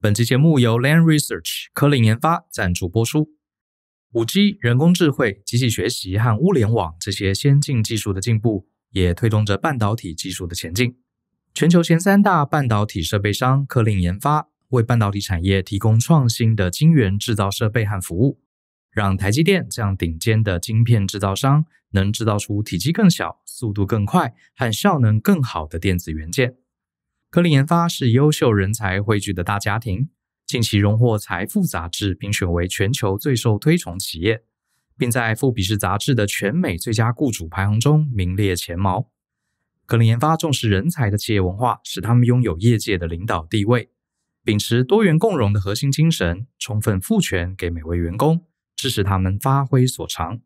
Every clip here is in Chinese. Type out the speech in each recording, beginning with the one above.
本期节目由 Land Research 科林研发赞助播出。五 G、人工智慧、机器学习和物联网这些先进技术的进步，也推动着半导体技术的前进。全球前三大半导体设备商科林研发，为半导体产业提供创新的晶圆制造设备和服务，让台积电这样顶尖的晶片制造商能制造出体积更小、速度更快和效能更好的电子元件。科林研发是优秀人才汇聚的大家庭，近期荣获财富杂志评选为全球最受推崇企业，并在富比士》杂志的全美最佳雇主排行中名列前茅。科林研发重视人才的企业文化，使他们拥有业界的领导地位。秉持多元共荣的核心精神，充分赋权给每位员工，支持他们发挥所长。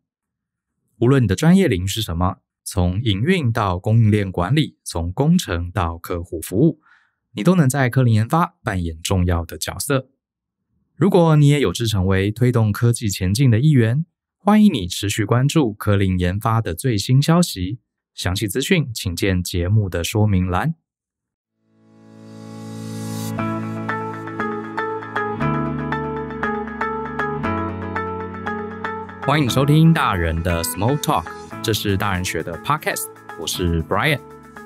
无论你的专业领域是什么。从营运到供应链管理，从工程到客户服务，你都能在科林研发扮演重要的角色。如果你也有志成为推动科技前进的一员，欢迎你持续关注科林研发的最新消息。详细资讯请见节目的说明栏。欢迎收听大人的 Small Talk。这是大人学的 podcast，我是 Brian，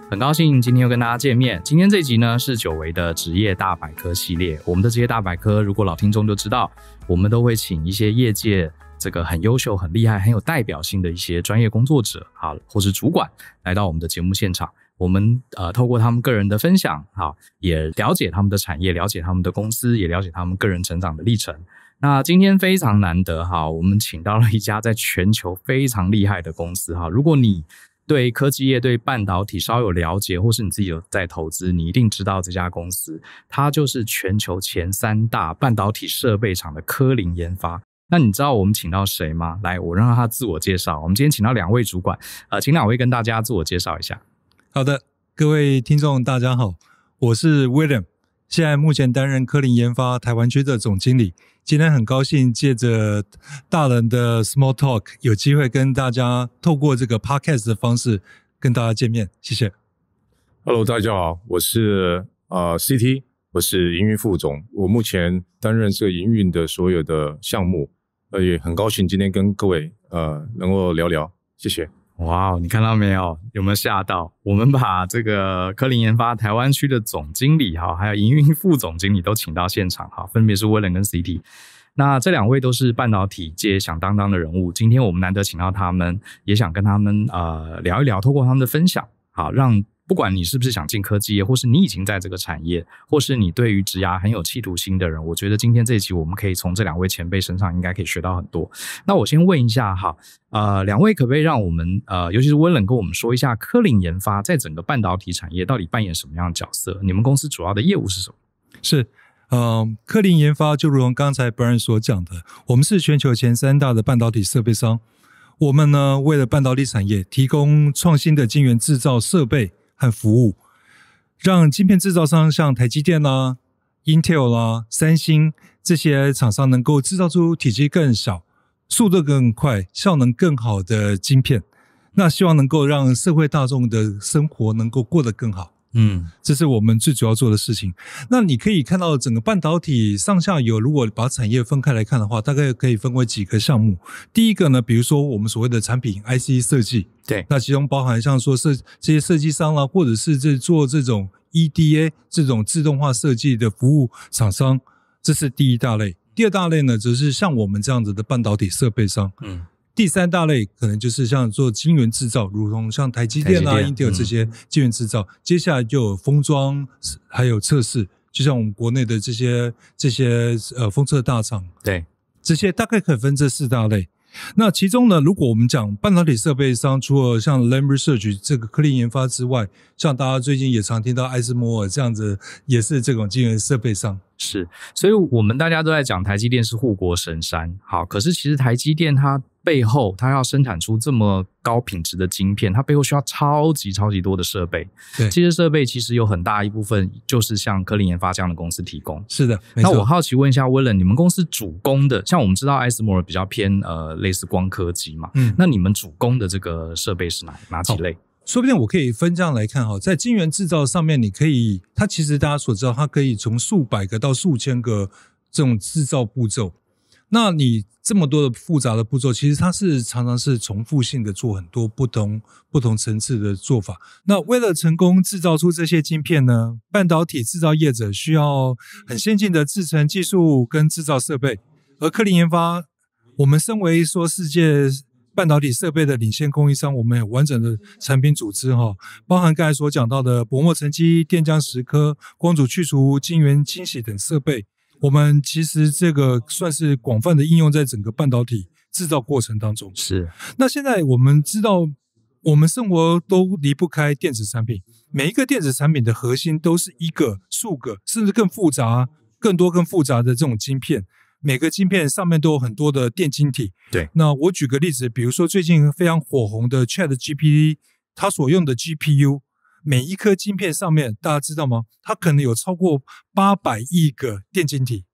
很高兴今天又跟大家见面。今天这集呢是久违的职业大百科系列。我们的职业大百科，如果老听众就知道，我们都会请一些业界这个很优秀、很厉害、很有代表性的一些专业工作者啊，或是主管来到我们的节目现场。我们呃，透过他们个人的分享哈，也了解他们的产业，了解他们的公司，也了解他们个人成长的历程。那今天非常难得哈，我们请到了一家在全球非常厉害的公司哈。如果你对科技业、对半导体稍有了解，或是你自己有在投资，你一定知道这家公司，它就是全球前三大半导体设备厂的科林研发。那你知道我们请到谁吗？来，我让他自我介绍。我们今天请到两位主管，呃，请两位跟大家自我介绍一下。好的，各位听众大家好，我是 William，现在目前担任科林研发台湾区的总经理。今天很高兴借着大人的 Small Talk 有机会跟大家透过这个 Podcast 的方式跟大家见面，谢谢。Hello，大家好，我是啊 CT，我是营运副总，我目前担任这个营运的所有的项目，呃，也很高兴今天跟各位呃能够聊聊，谢谢。哇，哦，你看到没有？有没有吓到？我们把这个科林研发台湾区的总经理哈，还有营运副总经理都请到现场哈，分别是威廉跟 CT。那这两位都是半导体界响当当的人物，今天我们难得请到他们，也想跟他们呃聊一聊，透过他们的分享，好让。不管你是不是想进科技业，或是你已经在这个产业，或是你对于植牙很有企图心的人，我觉得今天这一期我们可以从这两位前辈身上应该可以学到很多。那我先问一下哈，呃，两位可不可以让我们呃，尤其是温冷跟我们说一下科林研发在整个半导体产业到底扮演什么样的角色？你们公司主要的业务是什么？是，嗯，科林研发就如同刚才 Brian 所讲的，我们是全球前三大的半导体设备商，我们呢为了半导体产业提供创新的晶圆制造设备。和服务，让晶片制造商像台积电啦、Intel 啦、三星这些厂商能够制造出体积更小、速度更快、效能更好的晶片，那希望能够让社会大众的生活能够过得更好。嗯，这是我们最主要做的事情。那你可以看到整个半导体上下游，如果把产业分开来看的话，大概可以分为几个项目。第一个呢，比如说我们所谓的产品 IC 设计，对，那其中包含像说设这些设计商啦，或者是这做这种 EDA 这种自动化设计的服务厂商，这是第一大类。第二大类呢，则是像我们这样子的半导体设备商，嗯。第三大类可能就是像做晶圆制造，如同像台积电啊、英特尔这些晶圆制造。接下来就有封装，还有测试，就像我们国内的这些这些呃封测大厂。对，这些大概可以分这四大类。那其中呢，如果我们讲半导体设备商，除了像 Lam Research 这个颗粒研发之外，像大家最近也常听到爱斯摩尔这样子，也是这种晶圆设备商。是，所以我们大家都在讲台积电是护国神山。好，可是其实台积电它背后，它要生产出这么高品质的晶片，它背后需要超级超级多的设备。对，这些设备其实有很大一部分就是像科林研发这样的公司提供。是的，那我好奇问一下 w i l l n 你们公司主攻的，像我们知道艾 s m l 比较偏呃类似光刻机嘛？嗯，那你们主攻的这个设备是哪哪几类？说不定我可以分这样来看哈，在晶圆制造上面，你可以，它其实大家所知道，它可以从数百个到数千个这种制造步骤。那你这么多的复杂的步骤，其实它是常常是重复性的做很多不同不同层次的做法。那为了成功制造出这些晶片呢，半导体制造业者需要很先进的制程技术跟制造设备。而科林研发，我们身为说世界半导体设备的领先供应商，我们有完整的产品组织哈，包含刚才所讲到的薄膜沉积、电浆蚀刻、光阻去除、晶圆清洗等设备。我们其实这个算是广泛的应用在整个半导体制造过程当中。是。那现在我们知道，我们生活都离不开电子产品，每一个电子产品的核心都是一个、数个，甚至更复杂、更多、更复杂的这种晶片。每个晶片上面都有很多的电晶体。对。那我举个例子，比如说最近非常火红的 Chat GPT，它所用的 GPU。每一颗晶片上面，大家知道吗？它可能有超过八百亿个电晶体。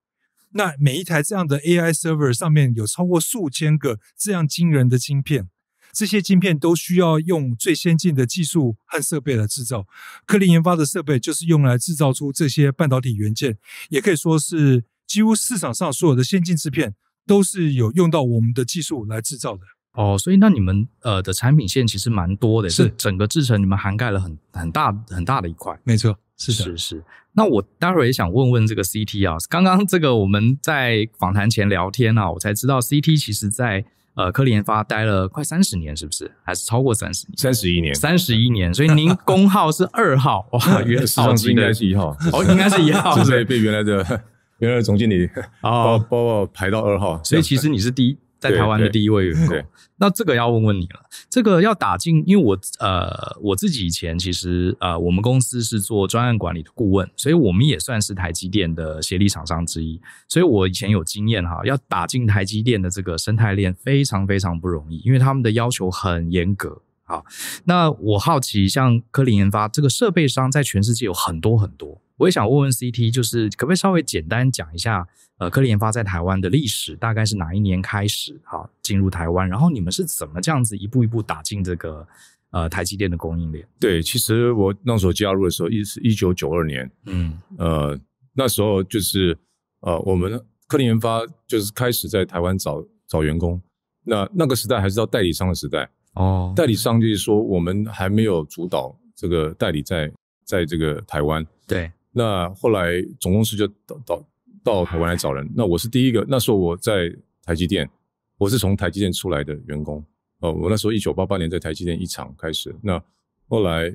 那每一台这样的 AI server 上面有超过数千个这样惊人的晶片。这些晶片都需要用最先进的技术和设备来制造。科林研发的设备就是用来制造出这些半导体元件。也可以说是几乎市场上所有的先进制片都是有用到我们的技术来制造的。哦，所以那你们呃的产品线其实蛮多的，是整个制程你们涵盖了很很大很大的一块。没错，是的，是是。那我待会儿也想问问这个 CT 啊，刚刚这个我们在访谈前聊天啊，我才知道 CT 其实在呃科联发待了快三十年，是不是？还是超过三十年？三十一年，三十一年。所以您 工号是二号哇，原来是应该是一号哦，应该是一号，就是被原来的原来的总经理啊，包括排到二号，所以其实你是第一。在台湾的第一位员工，那这个要问问你了。这个要打进，因为我呃我自己以前其实呃我们公司是做专案管理的顾问，所以我们也算是台积电的协力厂商之一。所以我以前有经验哈，要打进台积电的这个生态链非常非常不容易，因为他们的要求很严格。好，那我好奇，像科林研发这个设备商，在全世界有很多很多。我也想问问 CT，就是可不可以稍微简单讲一下，呃，科林研发在台湾的历史，大概是哪一年开始？哈，进入台湾，然后你们是怎么这样子一步一步打进这个呃台积电的供应链？对，其实我那时候加入的时候，一是一九九二年，嗯，呃，那时候就是呃，我们科林研发就是开始在台湾找找员工，那那个时代还是叫代理商的时代。哦，代理商就是说，我们还没有主导这个代理在在这个台湾。对，那后来总公司就到到到台湾来找人。那我是第一个，那时候我在台积电，我是从台积电出来的员工。哦，我那时候一九八八年在台积电一厂开始。那后来，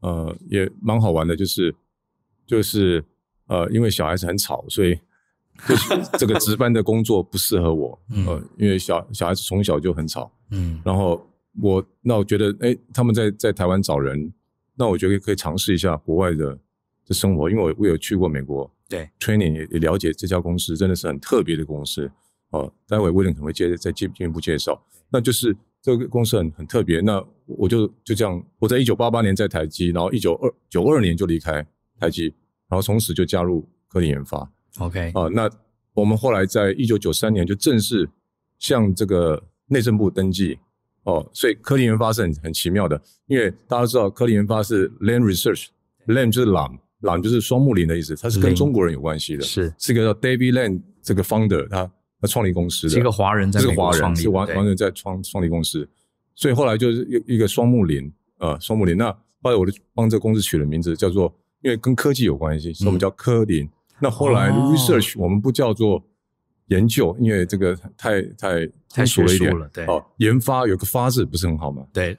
呃，也蛮好玩的，就是就是呃，因为小孩子很吵，所以就是这个值班的工作不适合我。呃，因为小小孩子从小就很吵，嗯，然后。我那我觉得，哎，他们在在台湾找人，那我觉得可以尝试一下国外的的生活，因为我我有去过美国，对，training 也了解这家公司，真的是很特别的公司。哦，待会威廉可能会介再进进一步介绍。那就是这个公司很很特别。那我就就这样，我在一九八八年在台积，然后一九二九二年就离开台积，然后从此就加入科技研发。OK 啊，那我们后来在一九九三年就正式向这个内政部登记。哦，所以科林研发是很很奇妙的，因为大家知道科林研发是 Land Research，Land 就是朗朗就是双木林的意思，它是跟中国人有关系的，是是一个叫 David Land 这个 Founder，他他创立公司，是一个华人，在这个华人是完完全在创创立公司，所以后来就是一一个双木林啊双木林，那后来我就帮这个公司取了名字，叫做因为跟科技有关系，所以我们叫科林。那后来 Research 我们不叫做。研究，因为这个太太太学了一点，对。哦，研发有个“发”字，不是很好吗？对。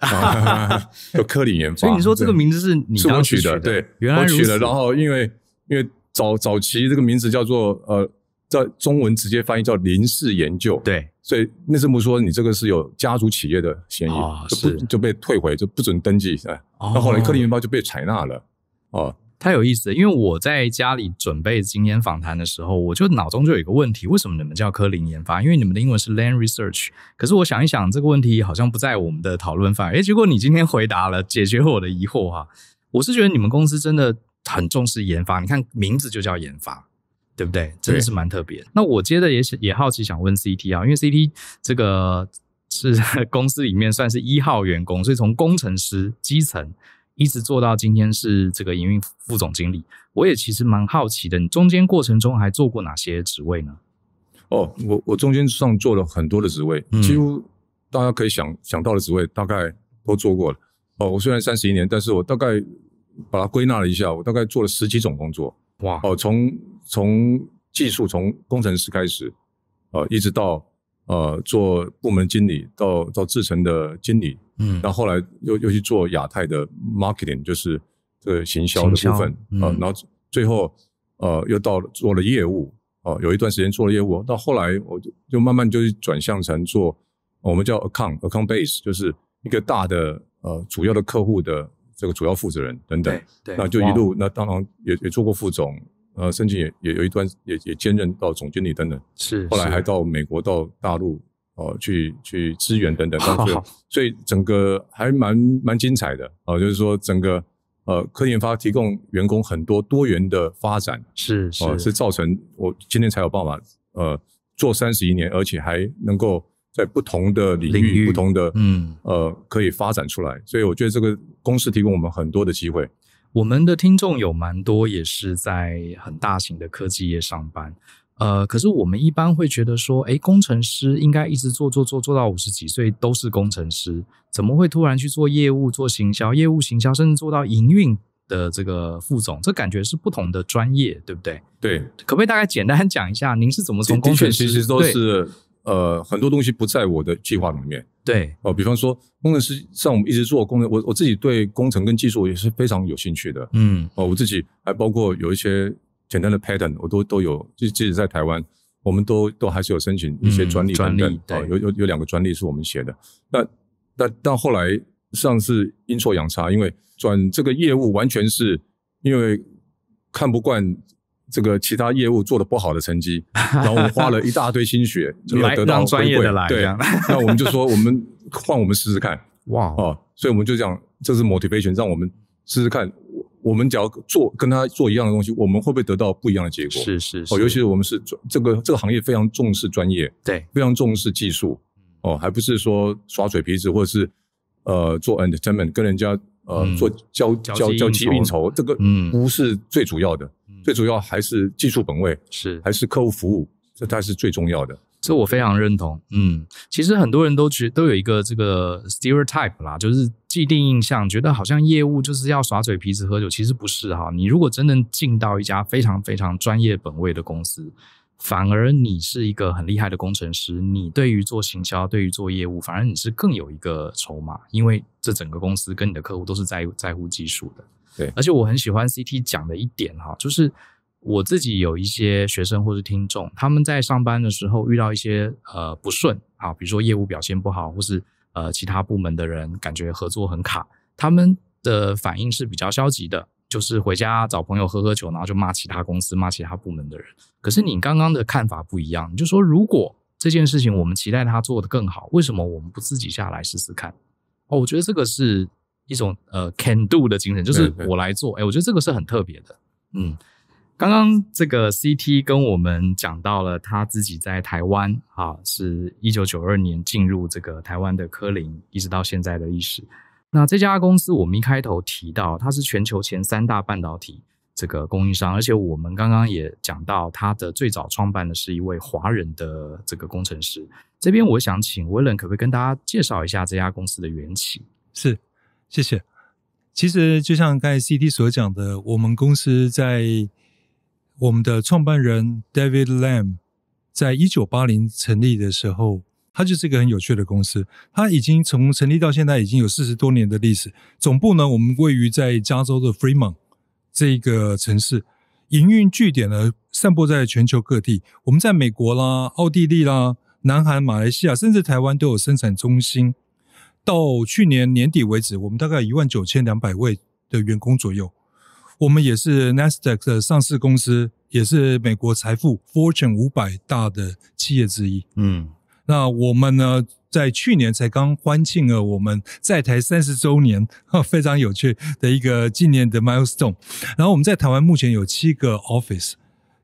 就科林研发。所以你说这个名字是你我取的？对，原来我取的。然后因为因为早早期这个名字叫做呃，在中文直接翻译叫林氏研究。对。所以那阵不说你这个是有家族企业的嫌疑，就不就被退回，就不准登记是那后来科林研发就被采纳了。哦。太有意思了，因为我在家里准备今天访谈的时候，我就脑中就有一个问题：为什么你们叫科林研发？因为你们的英文是 Land Research。可是我想一想，这个问题好像不在我们的讨论范围。诶，结果你今天回答了解决了我的疑惑啊！我是觉得你们公司真的很重视研发，你看名字就叫研发，对不对？真的是蛮特别。那我接着也也好奇想问 CT 啊，因为 CT 这个是 公司里面算是一号员工，所以从工程师基层。一直做到今天是这个营运副总经理，我也其实蛮好奇的，你中间过程中还做过哪些职位呢？哦，我我中间上做了很多的职位，几乎大家可以想想到的职位大概都做过了。哦，我虽然三十一年，但是我大概把它归纳了一下，我大概做了十几种工作。哇，哦，从从技术从工程师开始，呃，一直到。呃，做部门经理到到制成的经理，嗯，那后后来又又去做亚太的 marketing，就是这个行销的部分，啊，然后最后呃又到做了业务，哦，有一段时间做了业务，到后来我就就慢慢就转向成做我们叫 account account base，就是一个大的呃主要的客户的这个主要负责人等等，对对，那就一路那当然也也做过副总。呃，甚至也也有一段也也兼任到总经理等等，是，后来还到美国到大陆哦，去去支援等等，所以 所以整个还蛮蛮精彩的啊，就是说整个呃，科研发提供员工很多多元的发展，是是是，造成我今天才有办法呃做三十一年，而且还能够在不同的领域不同的嗯呃可以发展出来，所以我觉得这个公司提供我们很多的机会。我们的听众有蛮多，也是在很大型的科技业上班，呃，可是我们一般会觉得说，哎，工程师应该一直做做做，做到五十几岁都是工程师，怎么会突然去做业务、做行销、业务行销，甚至做到营运的这个副总？这感觉是不同的专业，对不对？对，可不可以大概简单讲一下，您是怎么从工程？其实都是。呃，很多东西不在我的计划里面。对，哦，比方说工程师像我们一直做工程，我我自己对工程跟技术也是非常有兴趣的。嗯，哦，我自己还包括有一些简单的 pattern，我都都有，就即使在台湾，我们都都还是有申请一些专利，专利，对，有有有两个专利是我们写的。那那但后来上是阴错阳差，因为转这个业务，完全是因为看不惯。这个其他业务做的不好的成绩，然后我们花了一大堆心血，就得到专业的来。对，那我们就说，我们换我们试试看。哇，哦，所以我们就讲，这是 motivation，让我们试试看。我我们只要做跟他做一样的东西，我们会不会得到不一样的结果？是是哦，尤其是我们是这个这个行业非常重视专业，对，非常重视技术。哦，还不是说耍嘴皮子，或者是呃做 e n t t e r a i n m e n t 跟人家呃做交交交际应酬，这个嗯不是最主要的。最主要还是技术本位是，还是客户服务，这才是最重要的。这我非常认同。嗯，其实很多人都觉都有一个这个 stereotype 啦，就是既定印象，觉得好像业务就是要耍嘴皮子、喝酒，其实不是哈。你如果真正进到一家非常非常专业本位的公司，反而你是一个很厉害的工程师，你对于做行销、对于做业务，反而你是更有一个筹码，因为这整个公司跟你的客户都是在在乎技术的。对，而且我很喜欢 CT 讲的一点哈，就是我自己有一些学生或是听众，他们在上班的时候遇到一些呃不顺啊，比如说业务表现不好，或是呃其他部门的人感觉合作很卡，他们的反应是比较消极的，就是回家找朋友喝喝酒，然后就骂其他公司骂其他部门的人。可是你刚刚的看法不一样，你就说如果这件事情我们期待他做的更好，为什么我们不自己下来试试看？哦，我觉得这个是。一种呃，can do 的精神，就是我来做。哎，我觉得这个是很特别的。嗯，刚刚这个 CT 跟我们讲到了他自己在台湾啊，是一九九二年进入这个台湾的科林，一直到现在的历史。那这家公司我们一开头提到，它是全球前三大半导体这个供应商，而且我们刚刚也讲到，它的最早创办的是一位华人的这个工程师。这边我想请 w i l l 可不可以跟大家介绍一下这家公司的缘起？是。谢谢。其实，就像刚才 CT 所讲的，我们公司在我们的创办人 David Lam 在一九八零成立的时候，它就是一个很有趣的公司。它已经从成立到现在已经有四十多年的历史。总部呢，我们位于在加州的 Fremont 这个城市，营运据点呢散布在全球各地。我们在美国啦、奥地利啦、南韩、马来西亚，甚至台湾都有生产中心。到去年年底为止，我们大概一万九千两百位的员工左右。我们也是 Nasdaq 的上市公司，也是美国财富 Fortune 五百大的企业之一。嗯，那我们呢，在去年才刚欢庆了我们在台三十周年，非常有趣的一个纪念的 milestone。然后我们在台湾目前有七个 office，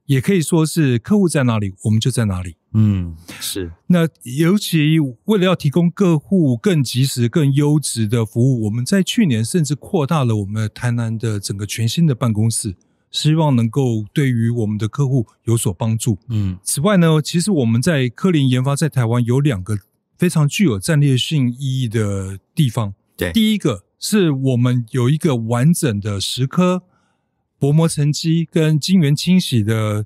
也可以说是客户在哪里，我们就在哪里。嗯，是。那尤其为了要提供客户更及时、更优质的服务，我们在去年甚至扩大了我们台南的整个全新的办公室，希望能够对于我们的客户有所帮助。嗯，此外呢，其实我们在科林研发在台湾有两个非常具有战略性意义的地方。对，第一个是我们有一个完整的石刻。薄膜沉积跟晶圆清洗的。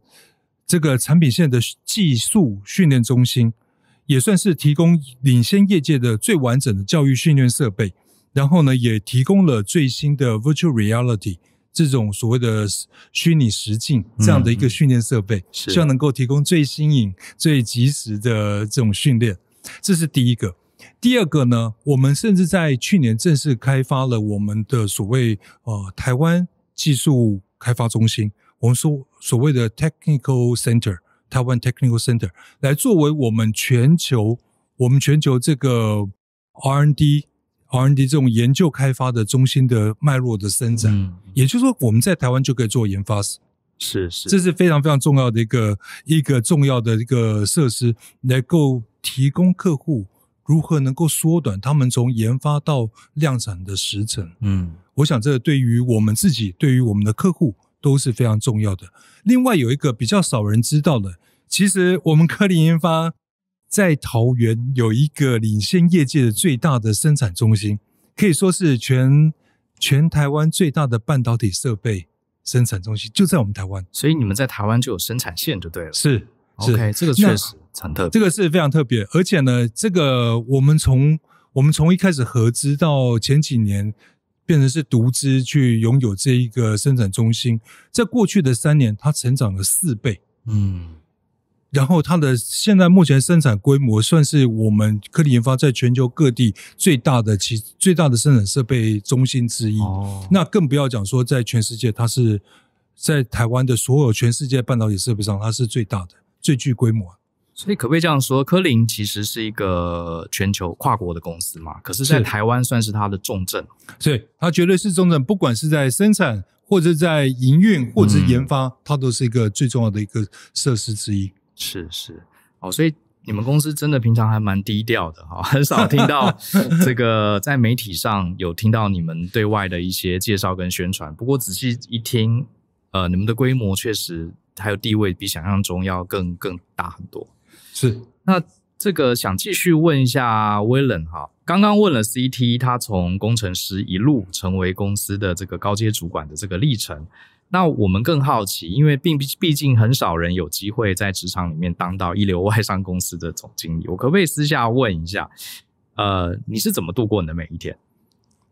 这个产品线的技术训练中心，也算是提供领先业界的最完整的教育训练设备。然后呢，也提供了最新的 Virtual Reality 这种所谓的虚拟实境这样的一个训练设备，希望能够提供最新颖、最及时的这种训练。这是第一个。第二个呢，我们甚至在去年正式开发了我们的所谓呃台湾技术开发中心。我们说所谓的 technical center，台湾 technical center 来作为我们全球我们全球这个 R&D R&D 这种研究开发的中心的脉络的伸展，也就是说我们在台湾就可以做研发，是是，这是非常非常重要的一个一个重要的一个设施，能够提供客户如何能够缩短他们从研发到量产的时程。嗯，我想这对于我们自己，对于我们的客户。都是非常重要的。另外有一个比较少人知道的，其实我们科林研发在桃园有一个领先业界的最大的生产中心，可以说是全全台湾最大的半导体设备生产中心，就在我们台湾。所以你们在台湾就有生产线，就对了。是，OK，这个确实很特别，这个是非常特别。而且呢，这个我们从我们从一开始合资到前几年。变成是独资去拥有这一个生产中心，在过去的三年，它成长了四倍，嗯，然后它的现在目前生产规模算是我们科技研发在全球各地最大的其最大的生产设备中心之一，那更不要讲说在全世界，它是在台湾的所有全世界半导体设备上，它是最大的最具规模。所以可不可以这样说？柯林其实是一个全球跨国的公司嘛，可是，在台湾算是它的重镇。所以它绝对是重镇，不管是在生产，或者在营运，或者研发，它都是一个最重要的一个设施之一。是是，哦，所以你们公司真的平常还蛮低调的哈，很少听到这个在媒体上有听到你们对外的一些介绍跟宣传。不过仔细一听，呃，你们的规模确实还有地位比想象中要更更大很多。是，那这个想继续问一下 Willen 哈，刚刚问了 CT，他从工程师一路成为公司的这个高阶主管的这个历程，那我们更好奇，因为并毕毕竟很少人有机会在职场里面当到一流外商公司的总经理，我可不可以私下问一下，呃，你是怎么度过你的每一天？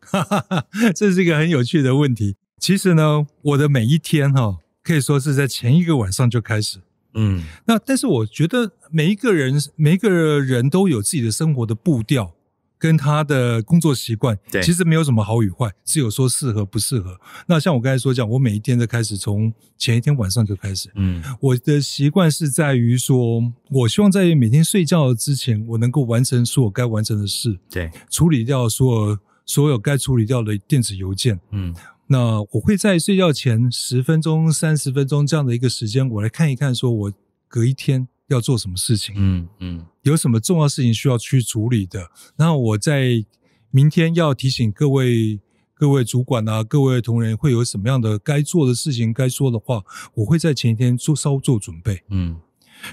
这是一个很有趣的问题。其实呢，我的每一天哈，可以说是在前一个晚上就开始。嗯，那但是我觉得每一个人，每一个人都有自己的生活的步调跟他的工作习惯，对，其实没有什么好与坏，只有说适合不适合。那像我刚才说讲，我每一天的开始从前一天晚上就开始，嗯，我的习惯是在于说，我希望在每天睡觉之前，我能够完成所有该完成的事，对，处理掉所有所有该处理掉的电子邮件，嗯。那我会在睡觉前十分钟、三十分钟这样的一个时间，我来看一看，说我隔一天要做什么事情，嗯嗯，有什么重要事情需要去处理的。那我在明天要提醒各位、各位主管啊、各位同仁，会有什么样的该做的事情、该说的话，我会在前一天做稍做准备，嗯。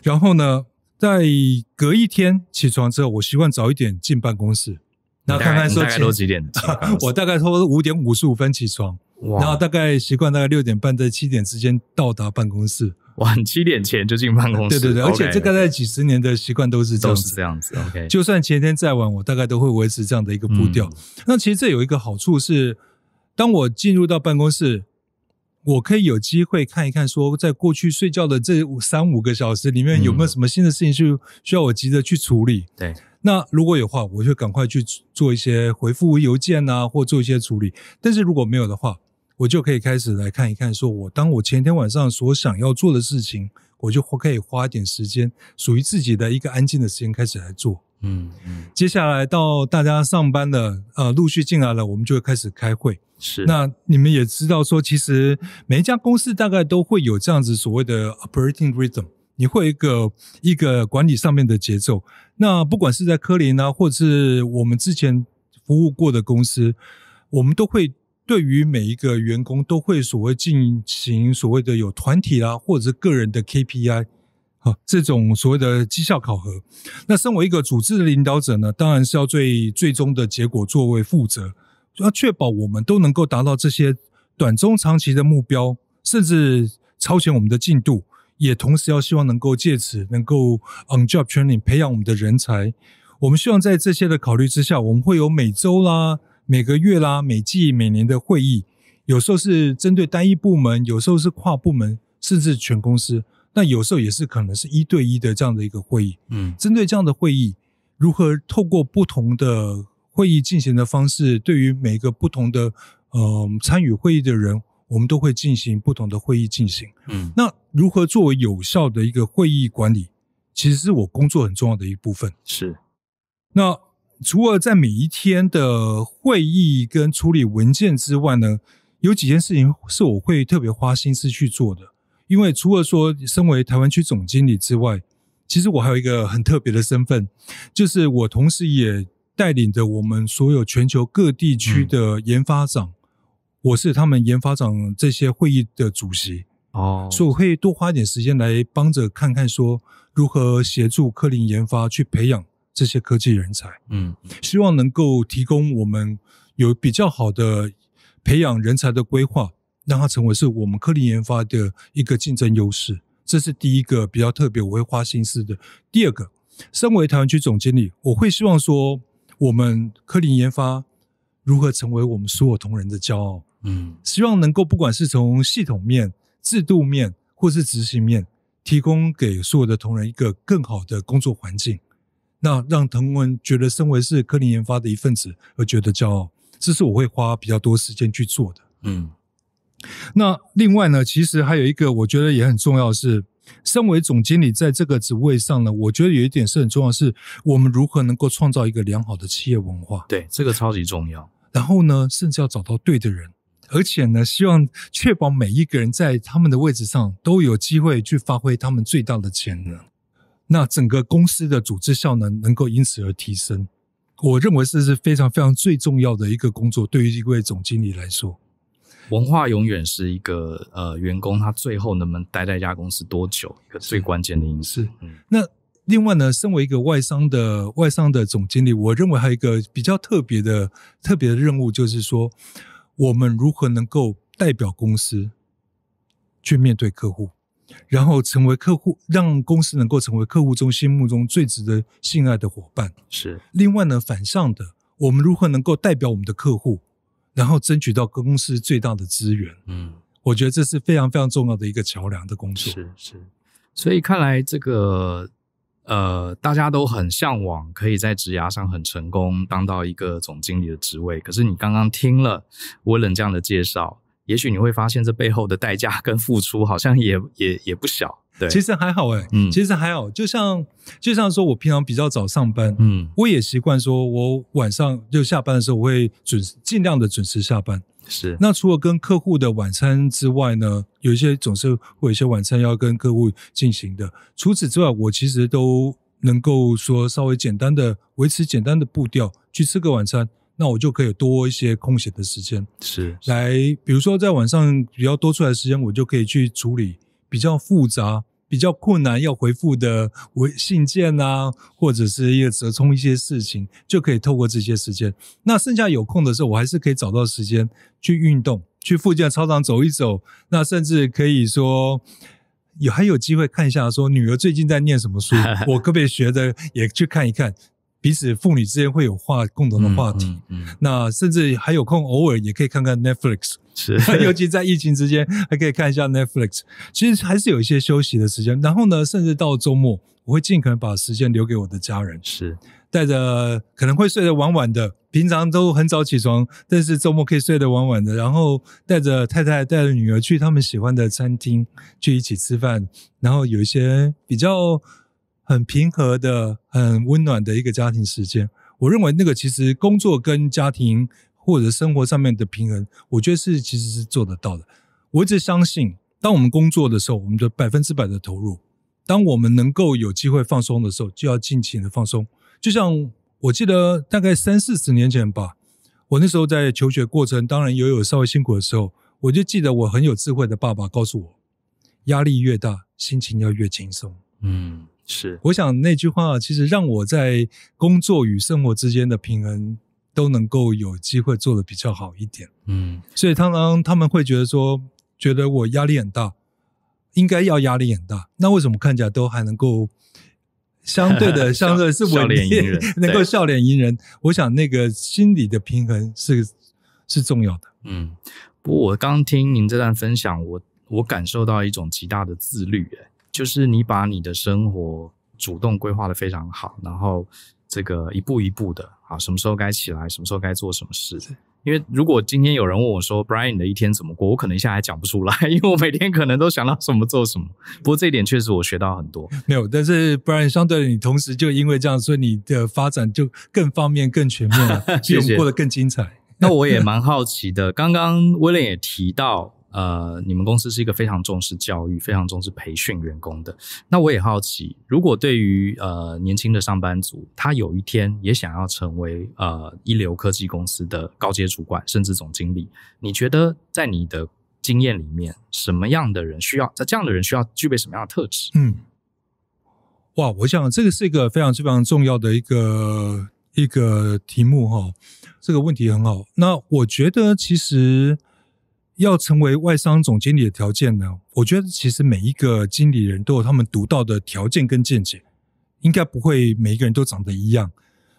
然后呢，在隔一天起床之后，我希望早一点进办公室，那看看说几点？我大概说五点五十五分起床。然后大概习惯大概六点半在七点之间到达办公室，晚七点前就进办公室。对对对，而且这个在几十年的习惯都是都是这样子。OK，就算前天再晚，我大概都会维持这样的一个步调。那其实这有一个好处是，当我进入到办公室，我可以有机会看一看，说在过去睡觉的这三五个小时里面有没有什么新的事情是需要我急着去处理。对，那如果有话，我就赶快去做一些回复邮件啊，或做一些处理。但是如果没有的话，我就可以开始来看一看，说我当我前天晚上所想要做的事情，我就可以花一点时间，属于自己的一个安静的时间开始来做。嗯嗯。接下来到大家上班的，呃，陆续进来了，我们就会开始开会。是。那你们也知道，说其实每一家公司大概都会有这样子所谓的 operating rhythm，你会一个一个管理上面的节奏。那不管是在科林啊，或者是我们之前服务过的公司，我们都会。对于每一个员工，都会所谓进行所谓的有团体啦，或者是个人的 KPI，啊这种所谓的绩效考核。那身为一个组织的领导者呢，当然是要最最终的结果作为负责，要确保我们都能够达到这些短中长期的目标，甚至超前我们的进度，也同时要希望能够借此能够 on job training 培养我们的人才。我们希望在这些的考虑之下，我们会有每周啦。每个月啦，每季、每年的会议，有时候是针对单一部门，有时候是跨部门，甚至全公司。那有时候也是可能是一对一的这样的一个会议。嗯，针对这样的会议，如何透过不同的会议进行的方式，对于每个不同的呃参与会议的人，我们都会进行不同的会议进行。嗯，那如何作为有效的一个会议管理，其实是我工作很重要的一部分。是，那。除了在每一天的会议跟处理文件之外呢，有几件事情是我会特别花心思去做的。因为除了说身为台湾区总经理之外，其实我还有一个很特别的身份，就是我同时也带领着我们所有全球各地区的研发长，我是他们研发长这些会议的主席哦，所以我会多花点时间来帮着看看说如何协助科林研发去培养。这些科技人才，嗯，希望能够提供我们有比较好的培养人才的规划，让它成为是我们科林研发的一个竞争优势。这是第一个比较特别，我会花心思的。第二个，身为台湾区总经理，我会希望说，我们科林研发如何成为我们所有同仁的骄傲。嗯，希望能够不管是从系统面、制度面，或是执行面，提供给所有的同仁一个更好的工作环境。那让藤文觉得身为是科林研发的一份子而觉得骄傲，这是我会花比较多时间去做的。嗯，那另外呢，其实还有一个我觉得也很重要是，身为总经理在这个职位上呢，我觉得有一点是很重要，是我们如何能够创造一个良好的企业文化。对，这个超级重要。然后呢，甚至要找到对的人，而且呢，希望确保每一个人在他们的位置上都有机会去发挥他们最大的潜能。那整个公司的组织效能能够因此而提升，我认为这是非常非常最重要的一个工作。对于一位总经理来说，文化永远是一个呃，员工他最后能不能待在一家公司多久，一个最关键的因素。那另外呢，身为一个外商的外商的总经理，我认为还有一个比较特别的特别的任务，就是说我们如何能够代表公司去面对客户。然后成为客户，让公司能够成为客户中心目中最值得信赖的伙伴。是。另外呢，反向的，我们如何能够代表我们的客户，然后争取到公司最大的资源？嗯，我觉得这是非常非常重要的一个桥梁的工作。是是。所以看来这个呃，大家都很向往可以在职涯上很成功，当到一个总经理的职位。可是你刚刚听了温冷这样的介绍。也许你会发现，这背后的代价跟付出好像也也也不小。对，其实还好哎，嗯，其实还好。就像就像说，我平常比较早上班，嗯，我也习惯说，我晚上就下班的时候，我会准尽量的准时下班。是。那除了跟客户的晚餐之外呢，有一些总是会有一些晚餐要跟客户进行的。除此之外，我其实都能够说稍微简单的维持简单的步调去吃个晚餐。那我就可以多一些空闲的时间，是来，比如说在晚上比较多出来时间，我就可以去处理比较复杂、比较困难要回复的微信件啊，或者是一个折冲一些事情，就可以透过这些时间。那剩下有空的时候，我还是可以找到时间去运动，去附近的操场走一走。那甚至可以说，有还有机会看一下，说女儿最近在念什么书，我可以学着也去看一看。彼此父女之间会有话共同的话题，那甚至还有空偶尔也可以看看 Netflix，是 尤其在疫情之间还可以看一下 Netflix。其实还是有一些休息的时间，然后呢，甚至到周末我会尽可能把时间留给我的家人，是带着可能会睡得晚晚的，平常都很早起床，但是周末可以睡得晚晚的，然后带着太太带着女儿去他们喜欢的餐厅去一起吃饭，然后有一些比较。很平和的、很温暖的一个家庭时间。我认为那个其实工作跟家庭或者生活上面的平衡，我觉得是其实是做得到的。我一直相信，当我们工作的时候，我们的百分之百的投入；当我们能够有机会放松的时候，就要尽情的放松。就像我记得大概三四十年前吧，我那时候在求学过程，当然也有稍微辛苦的时候，我就记得我很有智慧的爸爸告诉我：压力越大，心情要越轻松。嗯。是，我想那句话其实让我在工作与生活之间的平衡都能够有机会做的比较好一点。嗯，所以常常他们会觉得说，觉得我压力很大，应该要压力很大。那为什么看起来都还能够相对的 相对是稳定，能够笑脸迎人？我想那个心理的平衡是是重要的。嗯，不过我刚听您这段分享，我我感受到一种极大的自律，哎。就是你把你的生活主动规划的非常好，然后这个一步一步的啊，什么时候该起来，什么时候该做什么事。因为如果今天有人问我说，Brian 你的一天怎么过，我可能一下还讲不出来，因为我每天可能都想到什么做什么。不过这一点确实我学到很多，没有。但是 Brian 相对的，你同时就因为这样，所以你的发展就更方便、更全面，而且过得更精彩。那我也蛮好奇的，刚刚 William 也提到。呃，你们公司是一个非常重视教育、非常重视培训员工的。那我也好奇，如果对于呃年轻的上班族，他有一天也想要成为呃一流科技公司的高阶主管，甚至总经理，你觉得在你的经验里面，什么样的人需要？在这样的人需要具备什么样的特质？嗯，哇，我想这个是一个非常非常重要的一个一个题目哈。这个问题很好。那我觉得其实。要成为外商总经理的条件呢？我觉得其实每一个经理人都有他们独到的条件跟见解，应该不会每一个人都长得一样。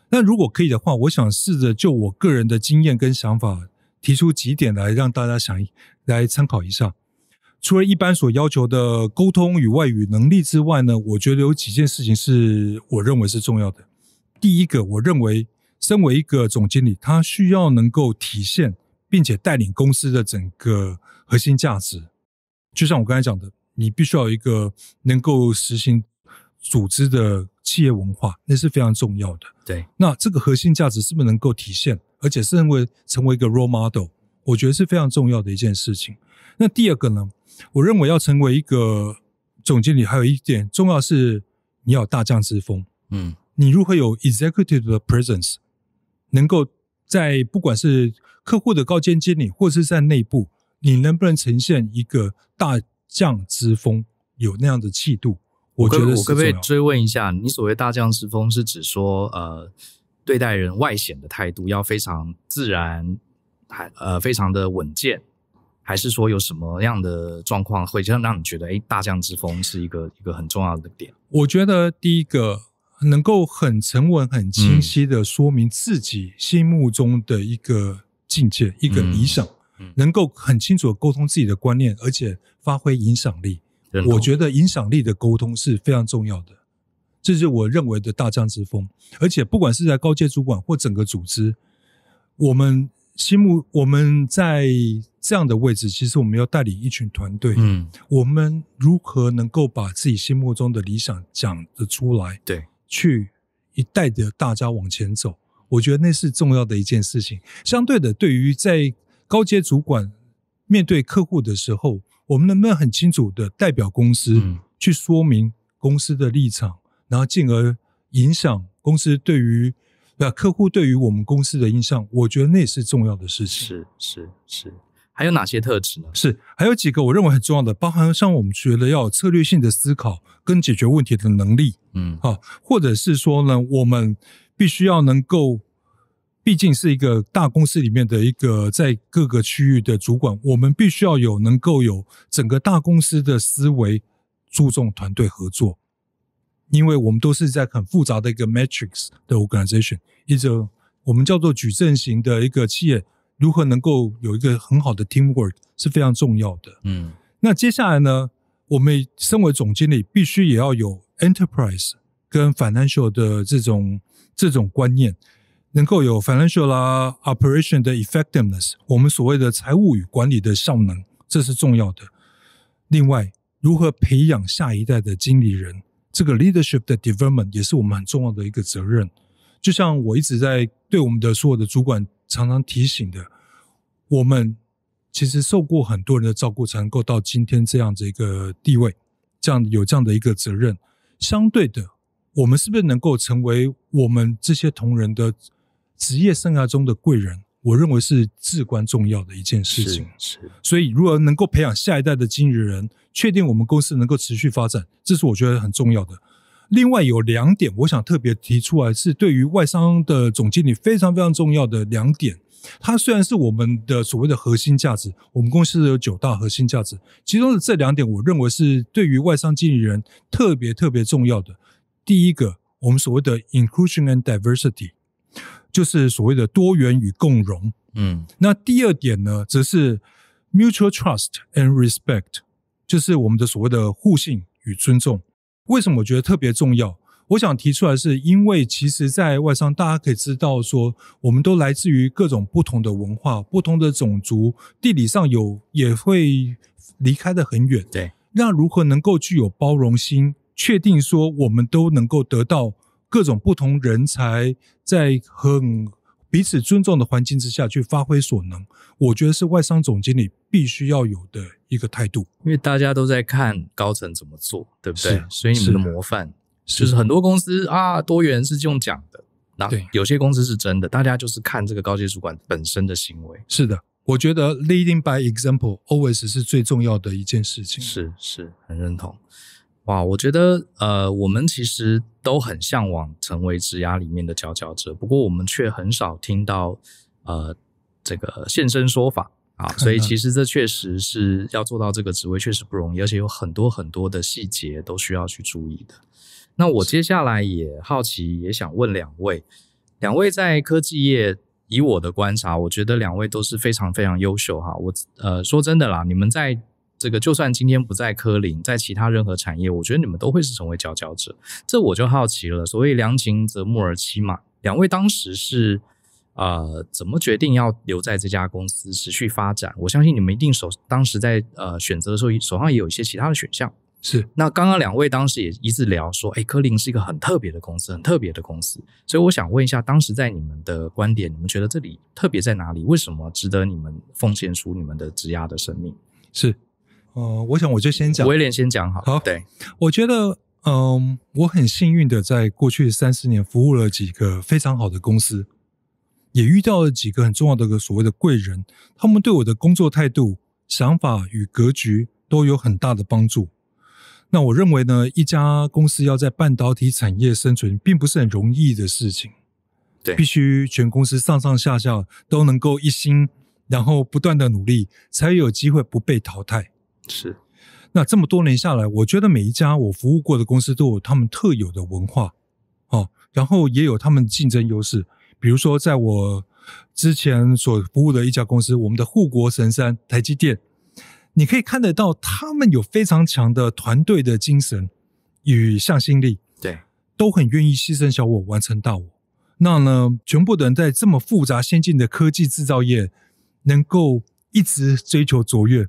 那如果可以的话，我想试着就我个人的经验跟想法，提出几点来让大家想来参考一下。除了一般所要求的沟通与外语能力之外呢，我觉得有几件事情是我认为是重要的。第一个，我认为身为一个总经理，他需要能够体现。并且带领公司的整个核心价值，就像我刚才讲的，你必须要有一个能够实行组织的企业文化，那是非常重要的。对，那这个核心价值是不是能够体现？而且是认为成为一个 role model，我觉得是非常重要的一件事情。那第二个呢？我认为要成为一个总经理，还有一点重要是你要大将之风。嗯，你如何有 executive presence，能够？在不管是客户的高阶经理，或是在内部，你能不能呈现一个大将之风，有那样的气度？我觉可我可不可以追问一下，你所谓大将之风，是指说呃，对待人外显的态度要非常自然，还呃非常的稳健，还是说有什么样的状况会让让你觉得，哎，大将之风是一个一个很重要的点？我觉得第一个。能够很沉稳、很清晰的说明自己心目中的一个境界、一个理想，能够很清楚的沟通自己的观念，而且发挥影响力。我觉得影响力的沟通是非常重要的，这是我认为的大将之风。而且，不管是在高阶主管或整个组织，我们心目我们在这样的位置，其实我们要带领一群团队，嗯，我们如何能够把自己心目中的理想讲得出来？对。去一带着大家往前走，我觉得那是重要的一件事情。相对的，对于在高阶主管面对客户的时候，我们能不能很清楚的代表公司去说明公司的立场，然后进而影响公司对于那客户对于我们公司的印象？我觉得那是重要的事情。是是是。还有哪些特质呢？是还有几个我认为很重要的，包含像我们觉得要有策略性的思考跟解决问题的能力，嗯，啊，或者是说呢，我们必须要能够，毕竟是一个大公司里面的一个在各个区域的主管，我们必须要有能够有整个大公司的思维，注重团队合作，因为我们都是在很复杂的一个 matrix 的 organization，一种我们叫做矩阵型的一个企业。如何能够有一个很好的 teamwork 是非常重要的。嗯，那接下来呢？我们身为总经理，必须也要有 enterprise 跟 financial 的这种这种观念，能够有 financial 啦 operation 的 effectiveness。我们所谓的财务与管理的效能，这是重要的。另外，如何培养下一代的经理人，这个 leadership 的 development 也是我们很重要的一个责任。就像我一直在对我们的所有的主管。常常提醒的，我们其实受过很多人的照顾，才能够到今天这样子一个地位，这样有这样的一个责任。相对的，我们是不是能够成为我们这些同仁的职业生涯中的贵人？我认为是至关重要的一件事情。是。所以，如果能够培养下一代的经理人，确定我们公司能够持续发展，这是我觉得很重要的。另外有两点，我想特别提出来，是对于外商的总经理非常非常重要的两点。它虽然是我们的所谓的核心价值，我们公司有九大核心价值，其中的这两点，我认为是对于外商经理人特别特别重要的。第一个，我们所谓的 inclusion and diversity，就是所谓的多元与共融。嗯，那第二点呢，则是 mutual trust and respect，就是我们的所谓的互信与尊重。为什么我觉得特别重要？我想提出来，是因为其实，在外商，大家可以知道说，我们都来自于各种不同的文化、不同的种族，地理上有也会离开的很远。对，那如何能够具有包容心，确定说我们都能够得到各种不同人才，在很。彼此尊重的环境之下去发挥所能，我觉得是外商总经理必须要有的一个态度。因为大家都在看高层怎么做，对不对？所以你们的模范就是很多公司啊，多元是用讲的，那有些公司是真的。大家就是看这个高级主管本身的行为。是的，我觉得 leading by example always 是最重要的一件事情。是，是很认同。哇，我觉得呃，我们其实都很向往成为职涯里面的佼佼者，不过我们却很少听到呃这个现身说法啊，所以其实这确实是要做到这个职位确实不容易，而且有很多很多的细节都需要去注意的。那我接下来也好奇，也想问两位，两位在科技业，以我的观察，我觉得两位都是非常非常优秀哈。我呃说真的啦，你们在。这个就算今天不在科林，在其他任何产业，我觉得你们都会是成为佼佼者。这我就好奇了。所谓良禽择木而栖嘛，两位当时是呃怎么决定要留在这家公司持续发展？我相信你们一定手当时在呃选择的时候手上也有一些其他的选项。是。那刚刚两位当时也一直聊说，哎，科林是一个很特别的公司，很特别的公司。所以我想问一下，当时在你们的观点，你们觉得这里特别在哪里？为什么值得你们奉献出你们的职丫的生命？是。呃，我想我就先讲威廉先讲好。好，对，我觉得，嗯，我很幸运的，在过去三四年服务了几个非常好的公司，也遇到了几个很重要的个所谓的贵人，他们对我的工作态度、想法与格局都有很大的帮助。那我认为呢，一家公司要在半导体产业生存，并不是很容易的事情。对，必须全公司上上下下都能够一心，然后不断的努力，才有机会不被淘汰。是，那这么多年下来，我觉得每一家我服务过的公司都有他们特有的文化，哦，然后也有他们竞争优势。比如说，在我之前所服务的一家公司，我们的护国神山台积电，你可以看得到他们有非常强的团队的精神与向心力，对，都很愿意牺牲小我完成大我。那呢，全部人在这么复杂先进的科技制造业，能够一直追求卓越。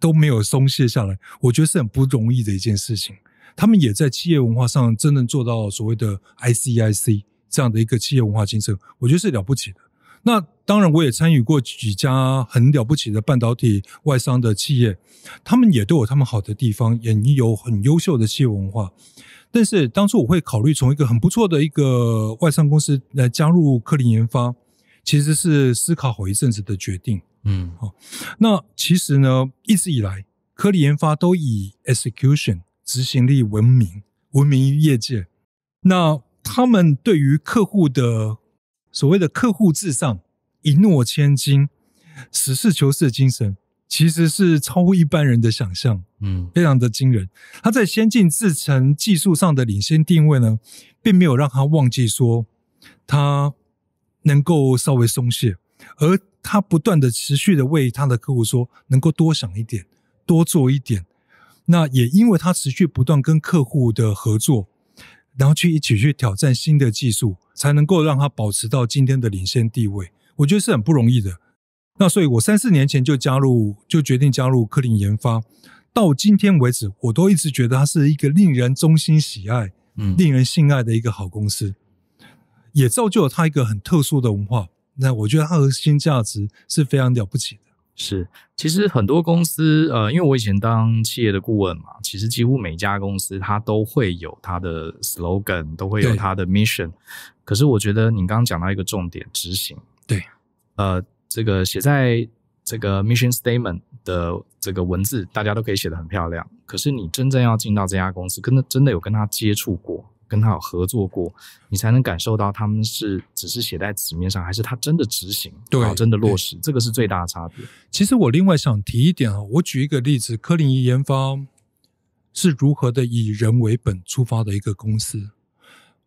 都没有松懈下来，我觉得是很不容易的一件事情。他们也在企业文化上真正做到所谓的 I C I C 这样的一个企业文化精神，我觉得是了不起的。那当然，我也参与过几家很了不起的半导体外商的企业，他们也都有他们好的地方，也也有很优秀的企业文化。但是当初我会考虑从一个很不错的一个外商公司来加入科林研发，其实是思考好一阵子的决定。嗯，好。那其实呢，一直以来，科里研发都以 execution 执行力闻名，闻名于业界。那他们对于客户的所谓的客户至上、一诺千金、实事求是的精神，其实是超乎一般人的想象，嗯，非常的惊人。他在先进制程技术上的领先地位呢，并没有让他忘记说，他能够稍微松懈，而。他不断的、持续的为他的客户说能够多想一点、多做一点。那也因为他持续不断跟客户的合作，然后去一起去挑战新的技术，才能够让他保持到今天的领先地位。我觉得是很不容易的。那所以我三四年前就加入，就决定加入科林研发。到今天为止，我都一直觉得它是一个令人衷心喜爱、嗯，令人信赖的一个好公司，也造就了它一个很特殊的文化。那我觉得它核心价值是非常了不起的。是，其实很多公司，呃，因为我以前当企业的顾问嘛，其实几乎每家公司它都会有它的 slogan，都会有它的 mission。可是我觉得你刚刚讲到一个重点，执行。对。呃，这个写在这个 mission statement 的这个文字，大家都可以写的很漂亮。可是你真正要进到这家公司，跟真的有跟他接触过。跟他有合作过，你才能感受到他们是只是写在纸面上，还是他真的执行，对，真的落实，这个是最大的差别。其实我另外想提一点啊，我举一个例子，科林仪研发是如何的以人为本出发的一个公司。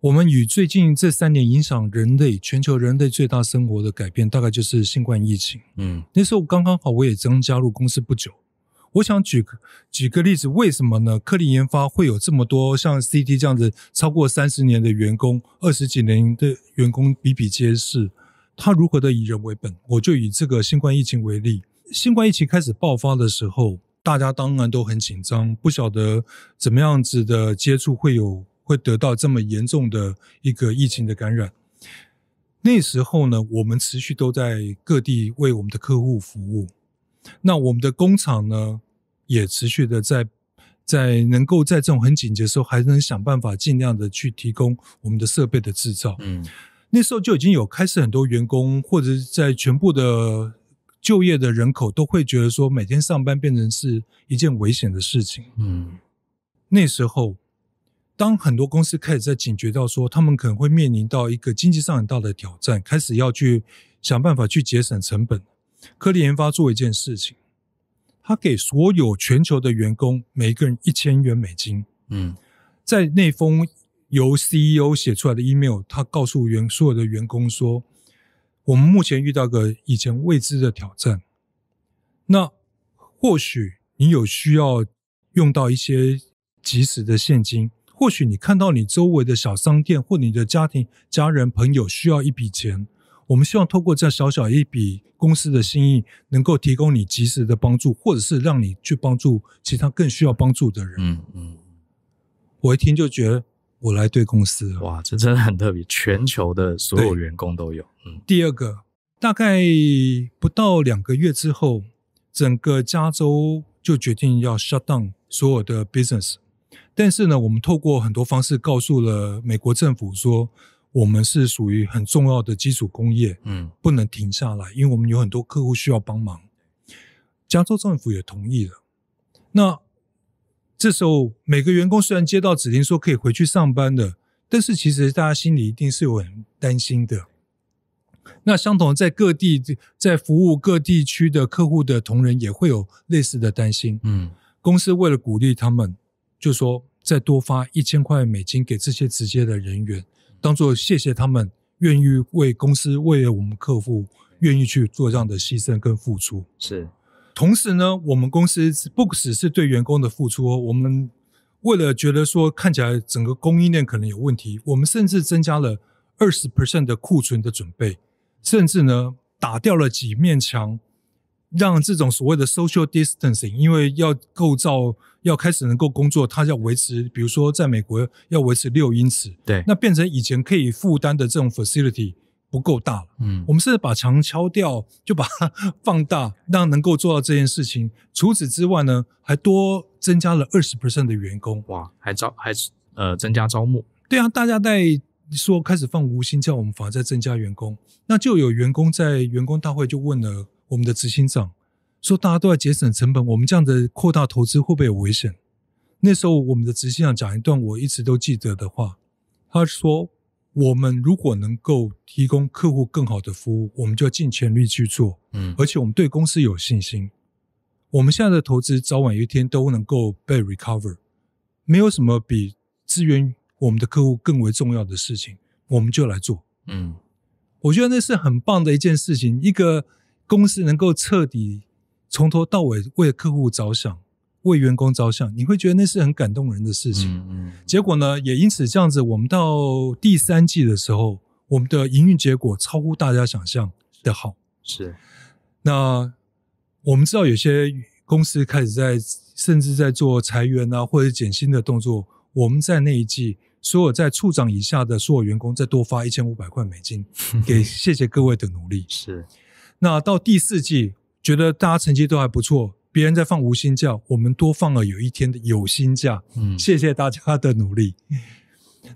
我们与最近这三年影响人类全球人类最大生活的改变，大概就是新冠疫情。嗯，那时候刚刚好，我也刚加入公司不久。我想举个举个例子，为什么呢？科林研发会有这么多像 CT 这样子超过三十年的员工，二十几年的员工比比皆是。他如何的以人为本？我就以这个新冠疫情为例。新冠疫情开始爆发的时候，大家当然都很紧张，不晓得怎么样子的接触会有会得到这么严重的一个疫情的感染。那时候呢，我们持续都在各地为我们的客户服务。那我们的工厂呢，也持续的在，在能够在这种很紧急的时候，还能想办法尽量的去提供我们的设备的制造。嗯，那时候就已经有开始很多员工或者在全部的就业的人口都会觉得说，每天上班变成是一件危险的事情。嗯，那时候，当很多公司开始在警觉到说，他们可能会面临到一个经济上很大的挑战，开始要去想办法去节省成本。科技研发做一件事情，他给所有全球的员工每个人一千元美金。嗯，在那封由 CEO 写出来的 email，他告诉员所有的员工说：“我们目前遇到个以前未知的挑战，那或许你有需要用到一些即时的现金，或许你看到你周围的小商店或你的家庭、家人、朋友需要一笔钱。”我们希望透过这样小小一笔公司的心意，能够提供你及时的帮助，或者是让你去帮助其他更需要帮助的人。嗯嗯，我一听就觉得我来对公司，哇，这真的很特别，全球的所有员工都有。嗯，第二个，大概不到两个月之后，整个加州就决定要 shut down 所有的 business，但是呢，我们透过很多方式告诉了美国政府说。我们是属于很重要的基础工业，嗯，不能停下来，因为我们有很多客户需要帮忙。加州政府也同意了。那这时候，每个员工虽然接到指令说可以回去上班的，但是其实大家心里一定是有很担心的。那相同，在各地在服务各地区的客户的同仁也会有类似的担心。嗯，公司为了鼓励他们，就说再多发一千块美金给这些直接的人员。当做谢谢他们愿意为公司、为我们客户愿意去做这样的牺牲跟付出。是，同时呢，我们公司不只是对员工的付出，我们为了觉得说看起来整个供应链可能有问题，我们甚至增加了二十 percent 的库存的准备，甚至呢打掉了几面墙，让这种所谓的 social distancing，因为要构造。要开始能够工作，它要维持，比如说在美国要维持六英尺，对，那变成以前可以负担的这种 facility 不够大了。嗯，我们甚至把墙敲掉，就把它放大，让能够做到这件事情。除此之外呢，还多增加了二十 percent 的员工。哇，还招，还呃增加招募。对啊，大家在说开始放无薪假，我们反而在增加员工。那就有员工在员工大会就问了我们的执行长。说大家都在节省成本，我们这样的扩大投资会不会有危险？那时候我们的执行长讲一段我一直都记得的话，他说：“我们如果能够提供客户更好的服务，我们就要尽全力去做。嗯，而且我们对公司有信心，我们现在的投资早晚有一天都能够被 recover。没有什么比支援我们的客户更为重要的事情，我们就来做。嗯，我觉得那是很棒的一件事情，一个公司能够彻底。”从头到尾为客户着想，为员工着想，你会觉得那是很感动人的事情。嗯嗯。结果呢，也因此这样子，我们到第三季的时候，我们的营运结果超乎大家想象的好。是。那我们知道有些公司开始在甚至在做裁员啊或者减薪的动作，我们在那一季所有在处长以下的所有员工再多发一千五百块美金，给谢谢各位的努力。是。那到第四季。觉得大家成绩都还不错，别人在放无薪假，我们多放了有一天的有薪假。嗯，谢谢大家的努力。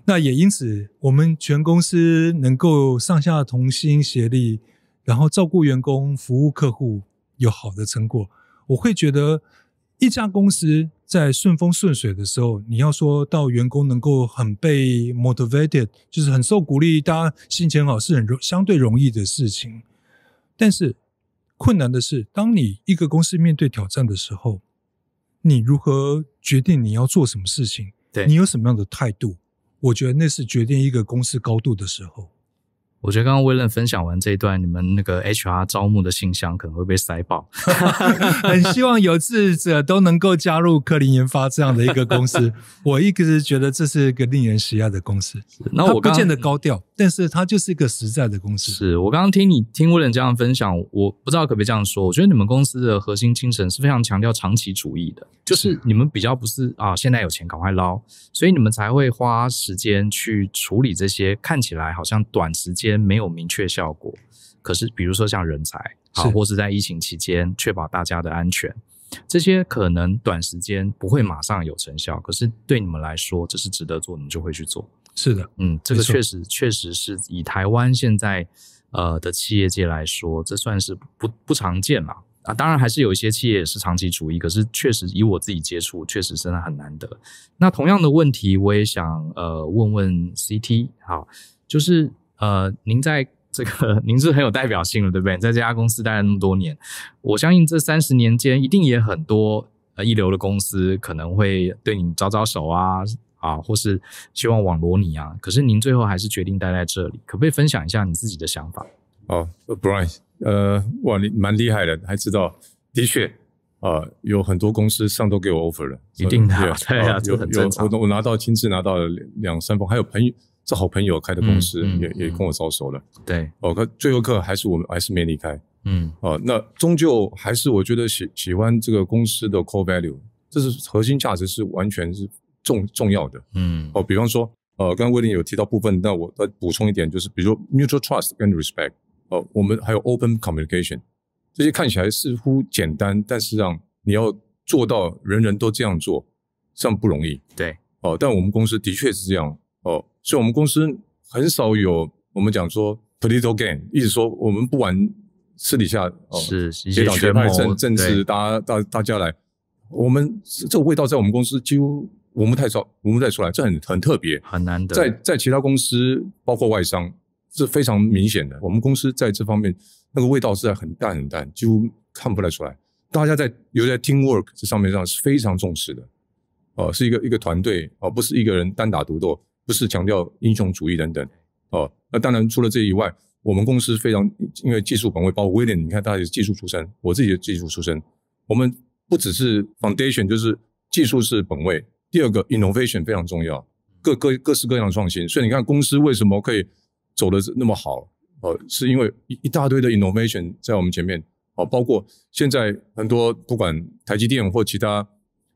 那也因此，我们全公司能够上下同心协力，然后照顾员工、服务客户，有好的成果。我会觉得，一家公司在顺风顺水的时候，你要说到员工能够很被 motivated，就是很受鼓励，大家心情好，是很容相对容易的事情。但是。困难的是，当你一个公司面对挑战的时候，你如何决定你要做什么事情？对你有什么样的态度？我觉得那是决定一个公司高度的时候。我觉得刚刚威廉分享完这一段，你们那个 HR 招募的信箱可能会被塞爆。很希望有志者都能够加入科林研发这样的一个公司。我一直觉得这是一个令人喜爱的公司，那我不见得高调，但是它就是一个实在的公司。是我刚刚听你听威廉这样分享，我不知道可不可以这样说，我觉得你们公司的核心精神是非常强调长期主义的，就是你们比较不是啊现在有钱赶快捞，所以你们才会花时间去处理这些看起来好像短时间。间没有明确效果，可是比如说像人才，好或是在疫情期间确保大家的安全，这些可能短时间不会马上有成效，可是对你们来说这是值得做，你们就会去做。是的，嗯，这个确实确实是以台湾现在呃的企业界来说，这算是不不常见嘛啊，当然还是有一些企业是长期主义，可是确实以我自己接触，确实真的很难得。那同样的问题，我也想呃问问 CT，好，就是。呃，您在这个，您是很有代表性了，对不对？在这家公司待了那么多年，我相信这三十年间，一定也很多呃一流的公司可能会对你招招手啊，啊，或是希望网罗你啊。可是您最后还是决定待在这里，可不可以分享一下你自己的想法？哦，Brian，呃，哇，你蛮厉害的，还知道，的确，啊，有很多公司上都给我 offer 了，一定的，对就有有，我我拿到亲自拿到了两三封，还有朋友。是好朋友开的公司，也也跟我招手了。对，哦，可最后可还是我们还是没离开。嗯，哦，那终究还是我觉得喜喜欢这个公司的 core value，这是核心价值是完全是重重要的。嗯，哦，比方说，呃，刚刚威廉有提到部分，那我再补充一点，就是比如说 mutual trust and respect，哦，我们还有 open communication，这些看起来似乎简单，但是让你要做到人人都这样做，这样不容易。对，哦，但我们公司的确是这样。哦，所以我们公司很少有我们讲说 political game，意思说我们不玩私底下哦，是结党结派，政甚至大家大大家来，我们这个味道在我们公司几乎我们太少，我们太出来这很很特别，很难在在其他公司包括外商是非常明显的，我们公司在这方面那个味道是在很淡很淡，几乎看不太出来。大家在尤其在 team work 这上面上是非常重视的，哦，是一个一个团队哦，不是一个人单打独斗。不是强调英雄主义等等，哦，那当然除了这以外，我们公司非常因为技术本位，包括威廉，你看他也是技术出身，我自己的技术出身。我们不只是 foundation，就是技术是本位。第二个 innovation 非常重要，各各各式各样的创新。所以你看公司为什么可以走的那么好，哦，是因为一一大堆的 innovation 在我们前面，哦，包括现在很多不管台积电或其他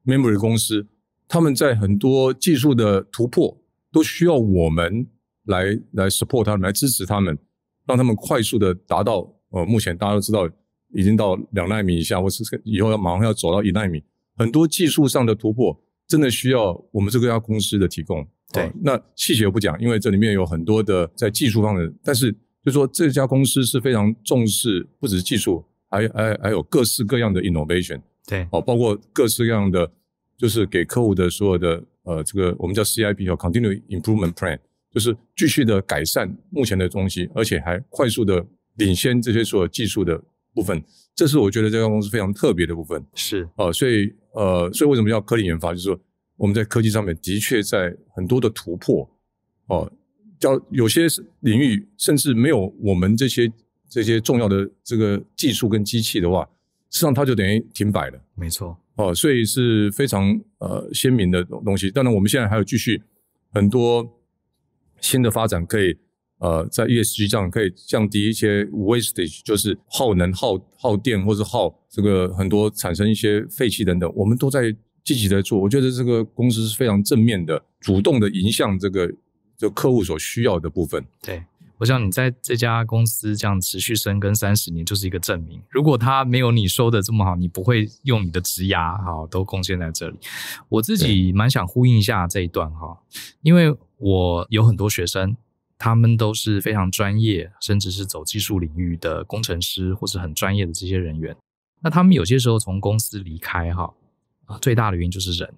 memory 公司，他们在很多技术的突破。都需要我们来来 support 他们，来支持他们，让他们快速的达到呃，目前大家都知道已经到两纳米以下，或是以后要马上要走到一纳米，很多技术上的突破真的需要我们这个家公司的提供。对，那细节不讲，因为这里面有很多的在技术上的，但是就说这家公司是非常重视，不只是技术，还还还有各式各样的 innovation。对，哦，包括各式各样的，就是给客户的所有的。呃，这个我们叫 CIP，叫 Continuous Improvement Plan，就是继续的改善目前的东西，而且还快速的领先这些所有技术的部分。这是我觉得这家公司非常特别的部分。是啊，所以呃，所以为什么叫科粒研发？就是说我们在科技上面的确在很多的突破哦，叫有些领域甚至没有我们这些这些重要的这个技术跟机器的话，实际上它就等于停摆了。没错。哦，所以是非常呃鲜明的东东西。当然，我们现在还有继续很多新的发展，可以呃在 ESG 上可以降低一些 waste，就是耗能、耗耗电或者耗这个很多产生一些废气等等，我们都在积极在做。我觉得这个公司是非常正面的，主动的迎向这个就客户所需要的部分。对。我想你在这家公司这样持续深耕三十年，就是一个证明。如果他没有你说的这么好，你不会用你的职涯哈都贡献在这里。我自己蛮想呼应一下这一段哈，因为我有很多学生，他们都是非常专业，甚至是走技术领域的工程师或是很专业的这些人员。那他们有些时候从公司离开哈，最大的原因就是人。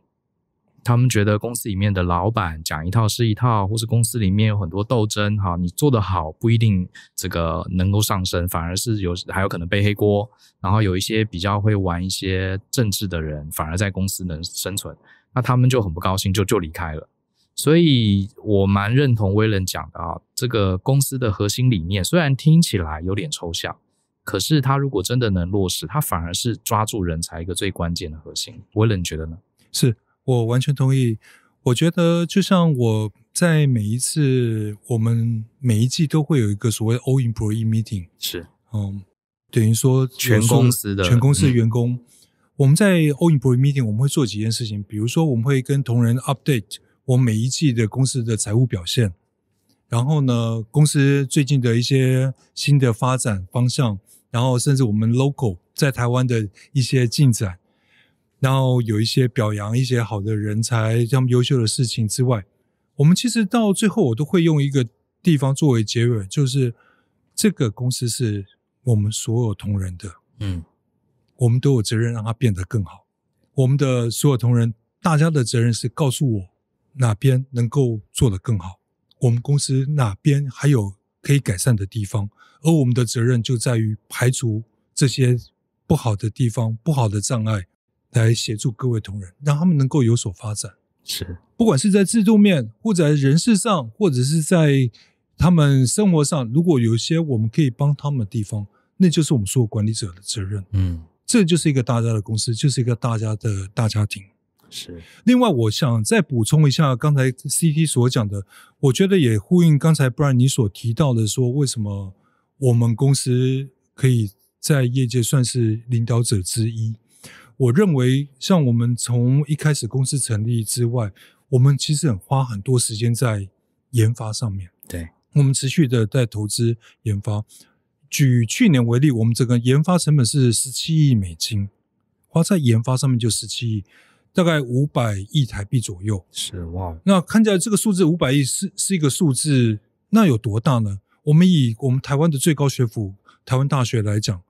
他们觉得公司里面的老板讲一套是一套，或是公司里面有很多斗争。哈，你做的好不一定这个能够上升，反而是有还有可能背黑锅。然后有一些比较会玩一些政治的人，反而在公司能生存。那他们就很不高兴，就就离开了。所以我蛮认同威伦讲的啊，这个公司的核心理念虽然听起来有点抽象，可是他如果真的能落实，他反而是抓住人才一个最关键的核心。威伦觉得呢？是。我完全同意。我觉得就像我在每一次我们每一季都会有一个所谓 All Employee Meeting，是，嗯，等于说全公司的全公司的员工。我们在 All Employee Meeting，我们会做几件事情，比如说我们会跟同仁 Update 我每一季的公司的财务表现，然后呢，公司最近的一些新的发展方向，然后甚至我们 Local 在台湾的一些进展。然后有一些表扬一些好的人才，他们优秀的事情之外，我们其实到最后我都会用一个地方作为结尾，就是这个公司是我们所有同仁的，嗯，我们都有责任让它变得更好。我们的所有同仁，大家的责任是告诉我哪边能够做得更好，我们公司哪边还有可以改善的地方，而我们的责任就在于排除这些不好的地方、不好的障碍。来协助各位同仁，让他们能够有所发展。是，不管是在制度面，或者人事上，或者是在他们生活上，如果有一些我们可以帮他们的地方，那就是我们所有管理者的责任。嗯，这就是一个大家的公司，就是一个大家的大家庭。是。另外，我想再补充一下刚才 CT 所讲的，我觉得也呼应刚才 Brian 你所提到的，说为什么我们公司可以在业界算是领导者之一。我认为，像我们从一开始公司成立之外，我们其实很花很多时间在研发上面。对，我们持续的在投资研发。举去年为例，我们整个研发成本是十七亿美金，花在研发上面就十七亿，大概五百亿台币左右。是哇，那看起来这个数字五百亿是是一个数字，那有多大呢？我们以我们台湾的最高学府台湾大学来讲。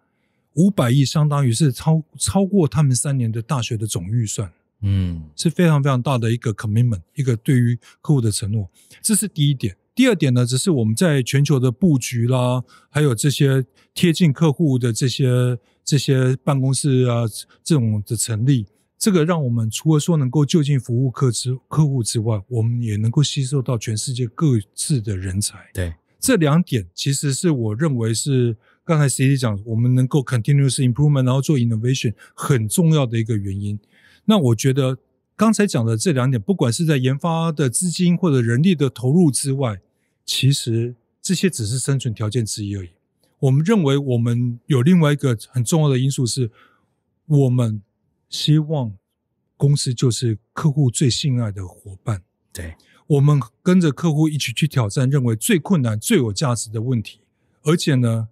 五百亿相当于是超超过他们三年的大学的总预算，嗯，是非常非常大的一个 commitment，一个对于客户的承诺。这是第一点。第二点呢，只是我们在全球的布局啦，还有这些贴近客户的这些这些办公室啊这种的成立，这个让我们除了说能够就近服务客之客户之外，我们也能够吸收到全世界各自的人才。对，这两点其实是我认为是。刚才 Cindy 讲，我们能够 continuous improvement，然后做 innovation，很重要的一个原因。那我觉得刚才讲的这两点，不管是在研发的资金或者人力的投入之外，其实这些只是生存条件之一而已。我们认为，我们有另外一个很重要的因素，是我们希望公司就是客户最信赖的伙伴。对，我们跟着客户一起去挑战，认为最困难、最有价值的问题，而且呢。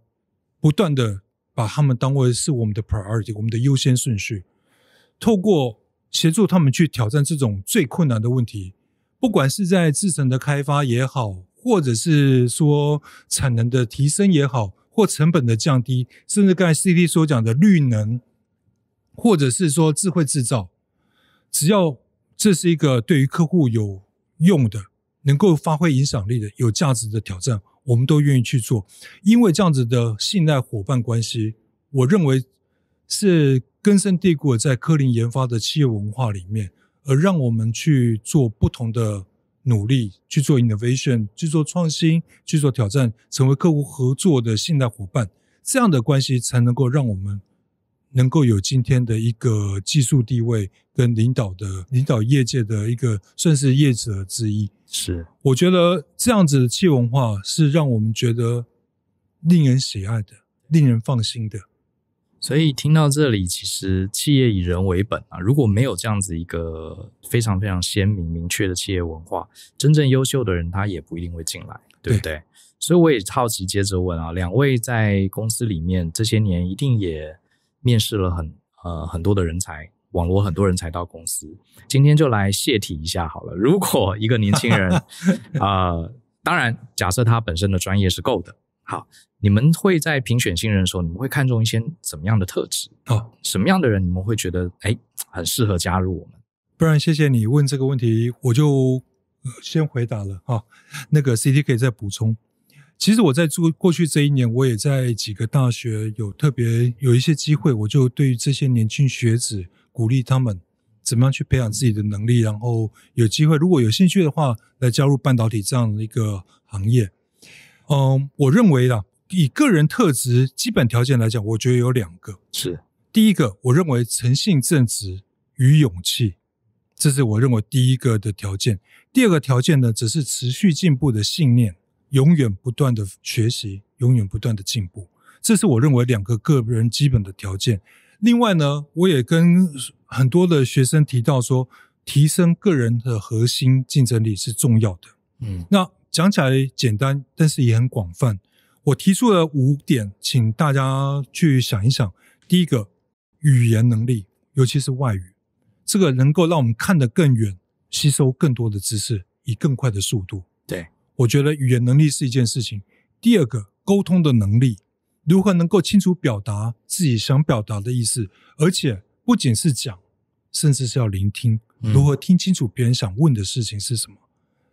不断的把他们当为是我们的 priority，我们的优先顺序，透过协助他们去挑战这种最困难的问题，不管是在制成的开发也好，或者是说产能的提升也好，或成本的降低，甚至刚才 CT 所讲的绿能，或者是说智慧制造，只要这是一个对于客户有用的、能够发挥影响力的、有价值的挑战。我们都愿意去做，因为这样子的信赖伙伴关系，我认为是根深蒂固在科林研发的企业文化里面，而让我们去做不同的努力，去做 innovation，去做创新，去做挑战，成为客户合作的信赖伙伴，这样的关系才能够让我们。能够有今天的一个技术地位跟领导的领导业界的一个算是业者之一，是我觉得这样子的企业文化是让我们觉得令人喜爱的、令人放心的。所以听到这里，其实企业以人为本啊，如果没有这样子一个非常非常鲜明、明确的企业文化，真正优秀的人他也不一定会进来，对不对？所以我也好奇，接着问啊，两位在公司里面这些年一定也。面试了很呃很多的人才，网罗很多人才到公司。今天就来泄题一下好了。如果一个年轻人，啊，当然假设他本身的专业是够的，好，你们会在评选新人的时候，你们会看重一些怎么样的特质？哦，什么样的人你们会觉得哎很适合加入我们？不然谢谢你问这个问题，我就先回答了哈。那个 CT 可以再补充。其实我在过过去这一年，我也在几个大学有特别有一些机会，我就对于这些年轻学子鼓励他们怎么样去培养自己的能力，然后有机会如果有兴趣的话来加入半导体这样的一个行业。嗯，我认为啦，以个人特质基本条件来讲，我觉得有两个是第一个，我认为诚信正直与勇气，这是我认为第一个的条件。第二个条件呢，只是持续进步的信念。永远不断的学习，永远不断的进步，这是我认为两个个人基本的条件。另外呢，我也跟很多的学生提到说，提升个人的核心竞争力是重要的。嗯，那讲起来简单，但是也很广泛。我提出了五点，请大家去想一想。第一个，语言能力，尤其是外语，这个能够让我们看得更远，吸收更多的知识，以更快的速度。我觉得语言能力是一件事情。第二个，沟通的能力，如何能够清楚表达自己想表达的意思，而且不仅是讲，甚至是要聆听，如何听清楚别人想问的事情是什么，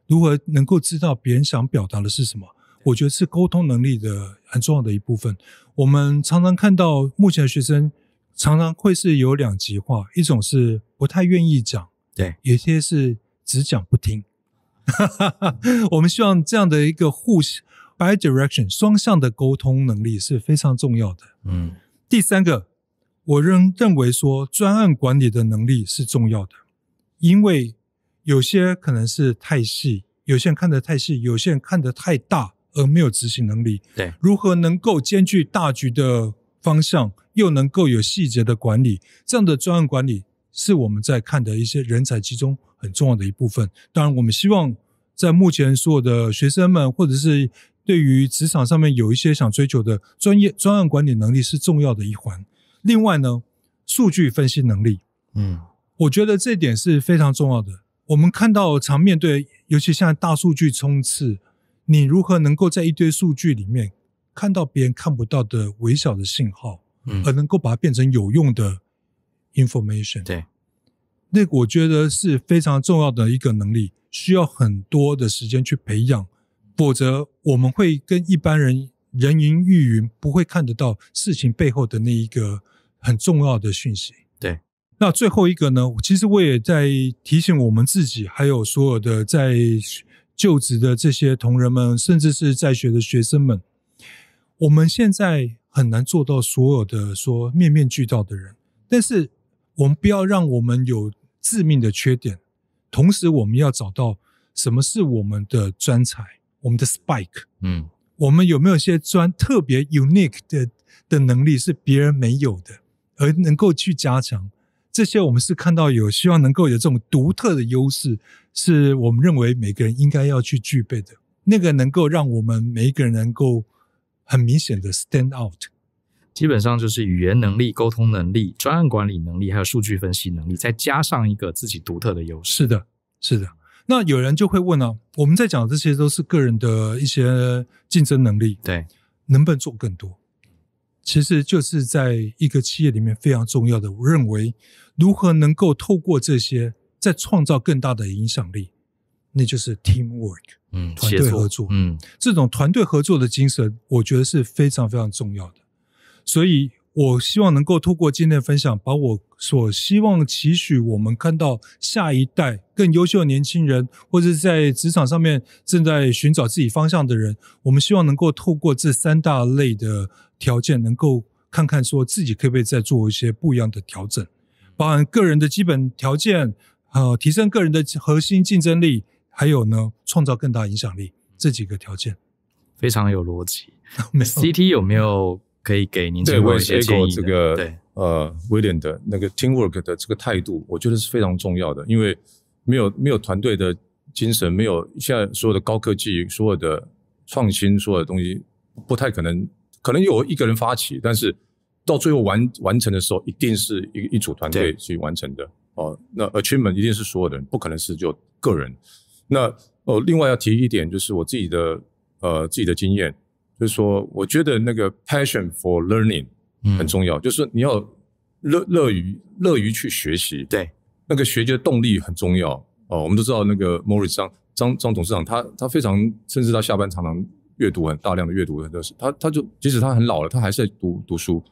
如何能够知道别人想表达的是什么，我觉得是沟通能力的很重要的一部分。我们常常看到，目前的学生常常会是有两极化，一种是不太愿意讲，对，有些是只讲不听。我们希望这样的一个互相 b y d i r e c t i o n 双向的沟通能力是非常重要的。嗯，第三个，我仍认为说专案管理的能力是重要的，因为有些可能是太细，有些人看得太细，有些人看得太大而没有执行能力。对，如何能够兼具大局的方向，又能够有细节的管理，这样的专案管理是我们在看的一些人才集中。很重要的一部分。当然，我们希望在目前所有的学生们，或者是对于职场上面有一些想追求的专业、专案管理能力是重要的一环。另外呢，数据分析能力，嗯，我觉得这点是非常重要的。我们看到常面对，尤其现在大数据冲刺，你如何能够在一堆数据里面看到别人看不到的微小的信号，嗯，而能够把它变成有用的 information，对。那我觉得是非常重要的一个能力，需要很多的时间去培养，否则我们会跟一般人人云亦云，不会看得到事情背后的那一个很重要的讯息。对，那最后一个呢？其实我也在提醒我们自己，还有所有的在就职的这些同仁们，甚至是在学的学生们，我们现在很难做到所有的说面面俱到的人，但是我们不要让我们有。致命的缺点。同时，我们要找到什么是我们的专才，我们的 spike。嗯，我们有没有一些专特别 unique 的的能力是别人没有的，而能够去加强这些？我们是看到有希望能够有这种独特的优势，是我们认为每个人应该要去具备的。那个能够让我们每一个人能够很明显的 stand out。基本上就是语言能力、沟通能力、专案管理能力，还有数据分析能力，再加上一个自己独特的优势。是的，是的。那有人就会问了，我们在讲这些都是个人的一些竞争能力，对，能不能做更多？其实就是在一个企业里面非常重要的。我认为如何能够透过这些，再创造更大的影响力，那就是 team work，嗯，团队合作。嗯，这种团队合作的精神，我觉得是非常非常重要的。所以，我希望能够透过今天的分享，把我所希望期许我们看到下一代更优秀的年轻人，或者是在职场上面正在寻找自己方向的人，我们希望能够透过这三大类的条件，能够看看说自己可不可以再做一些不一样的调整，包含个人的基本条件，呃，提升个人的核心竞争力，还有呢，创造更大影响力这几个条件，非常有逻辑。CT 有没有？可以给您这个些建过这个呃，威廉的那个 teamwork 的这个态度，我觉得是非常重要的。因为没有没有团队的精神，没有现在所有的高科技、所有的创新、所有的东西，不太可能。可能有一个人发起，但是到最后完完成的时候，一定是一一组团队去完成的。哦，那 achievement 一定是所有的人，不可能是就个人。那哦，另外要提一点，就是我自己的呃自己的经验。就是说，我觉得那个 passion for learning 很重要，就是你要乐乐于乐于去学习。对，那个学的动力很重要。哦，我们都知道那个 m o r r i s 张张张董事长，他他非常，甚至他下班常常阅读很大量的阅读，他他就即使他很老了，他还是在读读书。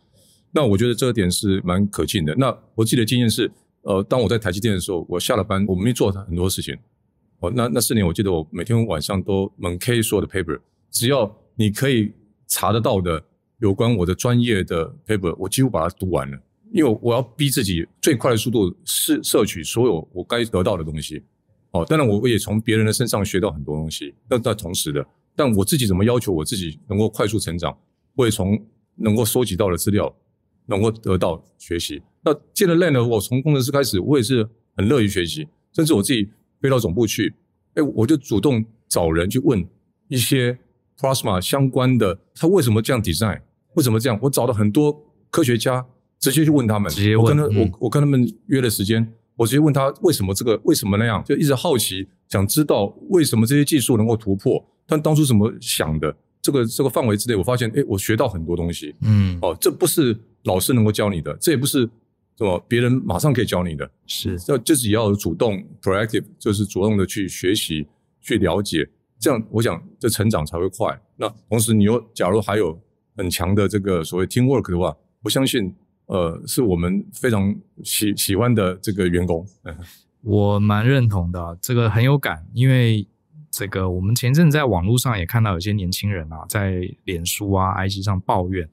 那我觉得这个点是蛮可敬的。那我自己的经验是，呃，当我在台积电的时候，我下了班，我没做很多事情。哦，那那四年，我记得我每天晚上都猛 K 所有的 paper，只要。你可以查得到的有关我的专业的 paper，我几乎把它读完了，因为我要逼自己最快的速度摄摄取所有我该得到的东西。哦，当然我也从别人的身上学到很多东西，那在同时的，但我自己怎么要求我自己能够快速成长，我也从能够收集到的资料能够得到学习。那建了 land，我从工程师开始，我也是很乐于学习，甚至我自己飞到总部去，哎，我就主动找人去问一些。p l a s m a 相关的，他为什么这样 design？为什么这样？我找了很多科学家，直接去问他们。直接问。我我跟他们约了时间，我直接问他为什么这个为什么那样，就一直好奇，想知道为什么这些技术能够突破，但当初怎么想的？这个这个范围之内，我发现，哎，我学到很多东西。嗯。哦，这不是老师能够教你的，这也不是什么别人马上可以教你的。是。要就是要主动 （proactive），就是主动的去学习、去了解。这样，我想这成长才会快。那同时，你又假如还有很强的这个所谓 team work 的话，我相信，呃，是我们非常喜喜欢的这个员工。嗯，我蛮认同的，这个很有感，因为这个我们前阵在网络上也看到有些年轻人啊，在脸书啊、IG 上抱怨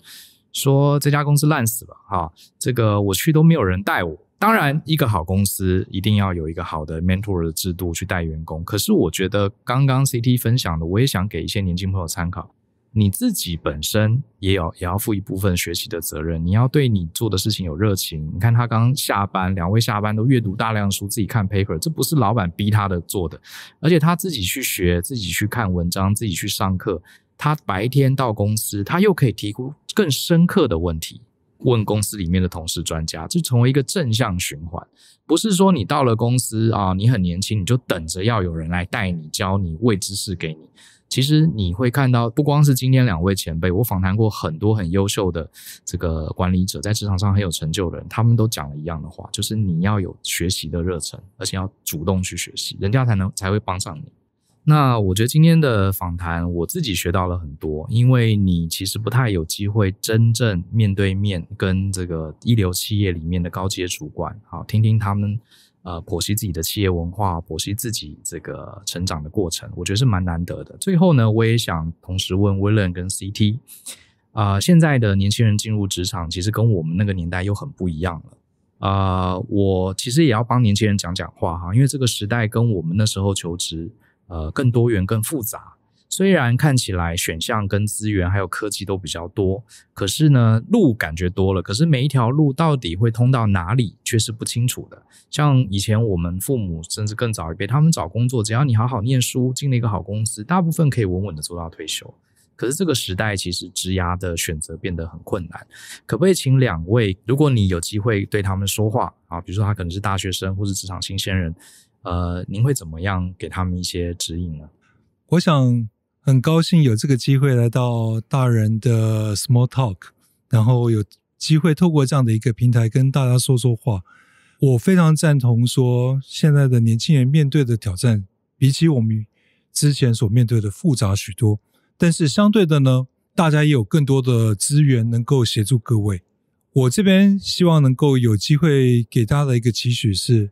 说这家公司烂死了哈，这个我去都没有人带我。当然，一个好公司一定要有一个好的 mentor 的制度去带员工。可是，我觉得刚刚 CT 分享的，我也想给一些年轻朋友参考。你自己本身也有也要负一部分学习的责任。你要对你做的事情有热情。你看他刚下班，两位下班都阅读大量书，自己看 paper，这不是老板逼他的做的，而且他自己去学，自己去看文章，自己去上课。他白天到公司，他又可以提出更深刻的问题。问公司里面的同事、专家，就成为一个正向循环。不是说你到了公司啊，你很年轻，你就等着要有人来带你、教你、喂知识给你。其实你会看到，不光是今天两位前辈，我访谈过很多很优秀的这个管理者，在职场上很有成就的人，他们都讲了一样的话，就是你要有学习的热忱，而且要主动去学习，人家才能才会帮上你。那我觉得今天的访谈，我自己学到了很多，因为你其实不太有机会真正面对面跟这个一流企业里面的高阶主管，好听听他们呃剖析自己的企业文化，剖析自己这个成长的过程，我觉得是蛮难得的。最后呢，我也想同时问 Willen 跟 CT，啊，现在的年轻人进入职场，其实跟我们那个年代又很不一样了。啊，我其实也要帮年轻人讲讲话哈，因为这个时代跟我们那时候求职。呃，更多元、更复杂。虽然看起来选项跟资源还有科技都比较多，可是呢，路感觉多了，可是每一条路到底会通到哪里却是不清楚的。像以前我们父母甚至更早一辈，他们找工作，只要你好好念书，进了一个好公司，大部分可以稳稳的做到退休。可是这个时代，其实职涯的选择变得很困难。可不可以请两位，如果你有机会对他们说话啊，比如说他可能是大学生或者职场新鲜人。呃，您会怎么样给他们一些指引呢？我想很高兴有这个机会来到大人的 Small Talk，然后有机会透过这样的一个平台跟大家说说话。我非常赞同说，现在的年轻人面对的挑战，比起我们之前所面对的复杂许多。但是相对的呢，大家也有更多的资源能够协助各位。我这边希望能够有机会给大家的一个期许是。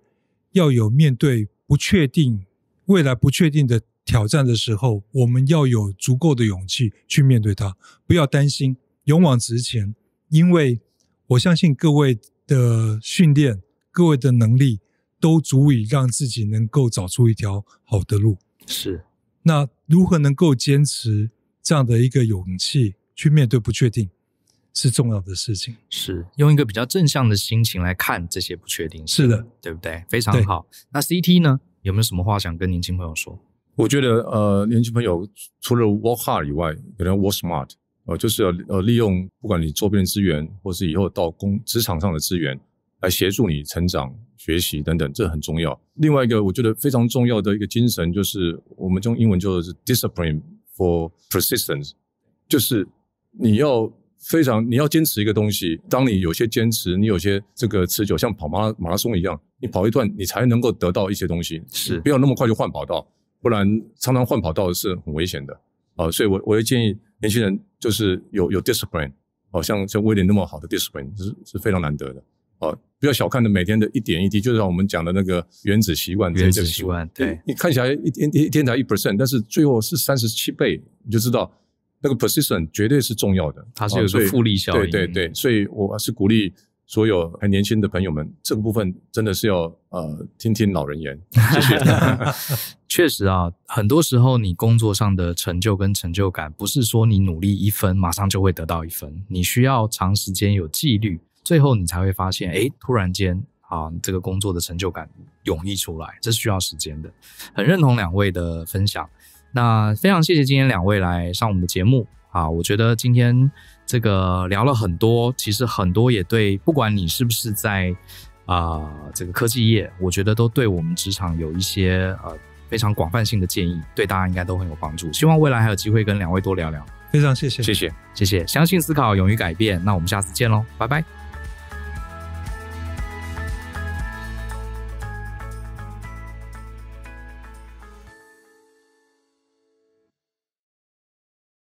要有面对不确定、未来不确定的挑战的时候，我们要有足够的勇气去面对它，不要担心，勇往直前。因为我相信各位的训练、各位的能力，都足以让自己能够找出一条好的路。是，那如何能够坚持这样的一个勇气去面对不确定？是重要的事情，是用一个比较正向的心情来看这些不确定性。是的，对不对？非常好。那 C T 呢？有没有什么话想跟年轻朋友说？我觉得呃，年轻朋友除了 work hard 以外，可要 work smart。呃，就是要呃利用不管你周边的资源，或是以后到工职场上的资源，来协助你成长、学习等等，这很重要。另外一个我觉得非常重要的一个精神，就是我们用英文就是 discipline for persistence，就是你要。非常，你要坚持一个东西。当你有些坚持，你有些这个持久，像跑马马拉松一样，你跑一段，你才能够得到一些东西。是，不要那么快就换跑道，不然常常换跑道是很危险的。啊，所以我我也建议年轻人就是有有 discipline，好像像威廉那么好的 discipline 是是非常难得的。啊，不要小看的每天的一点一滴，就像我们讲的那个原子习惯原子习惯。对，你看起来一天一天才一 percent，但是最后是三十七倍，你就知道。那个 position 绝对是重要的，它是有复利效应。对对对，所以我是鼓励所有很年轻的朋友们，这个部分真的是要呃听听老人言。确实啊，很多时候你工作上的成就跟成就感，不是说你努力一分，马上就会得到一分。你需要长时间有纪律，最后你才会发现，哎，突然间啊，这个工作的成就感涌溢出来，这是需要时间的。很认同两位的分享。那非常谢谢今天两位来上我们的节目啊，我觉得今天这个聊了很多，其实很多也对，不管你是不是在啊这个科技业，我觉得都对我们职场有一些呃非常广泛性的建议，对大家应该都很有帮助。希望未来还有机会跟两位多聊聊。非常谢谢，谢谢，谢谢。相信思考，勇于改变。那我们下次见喽，拜拜。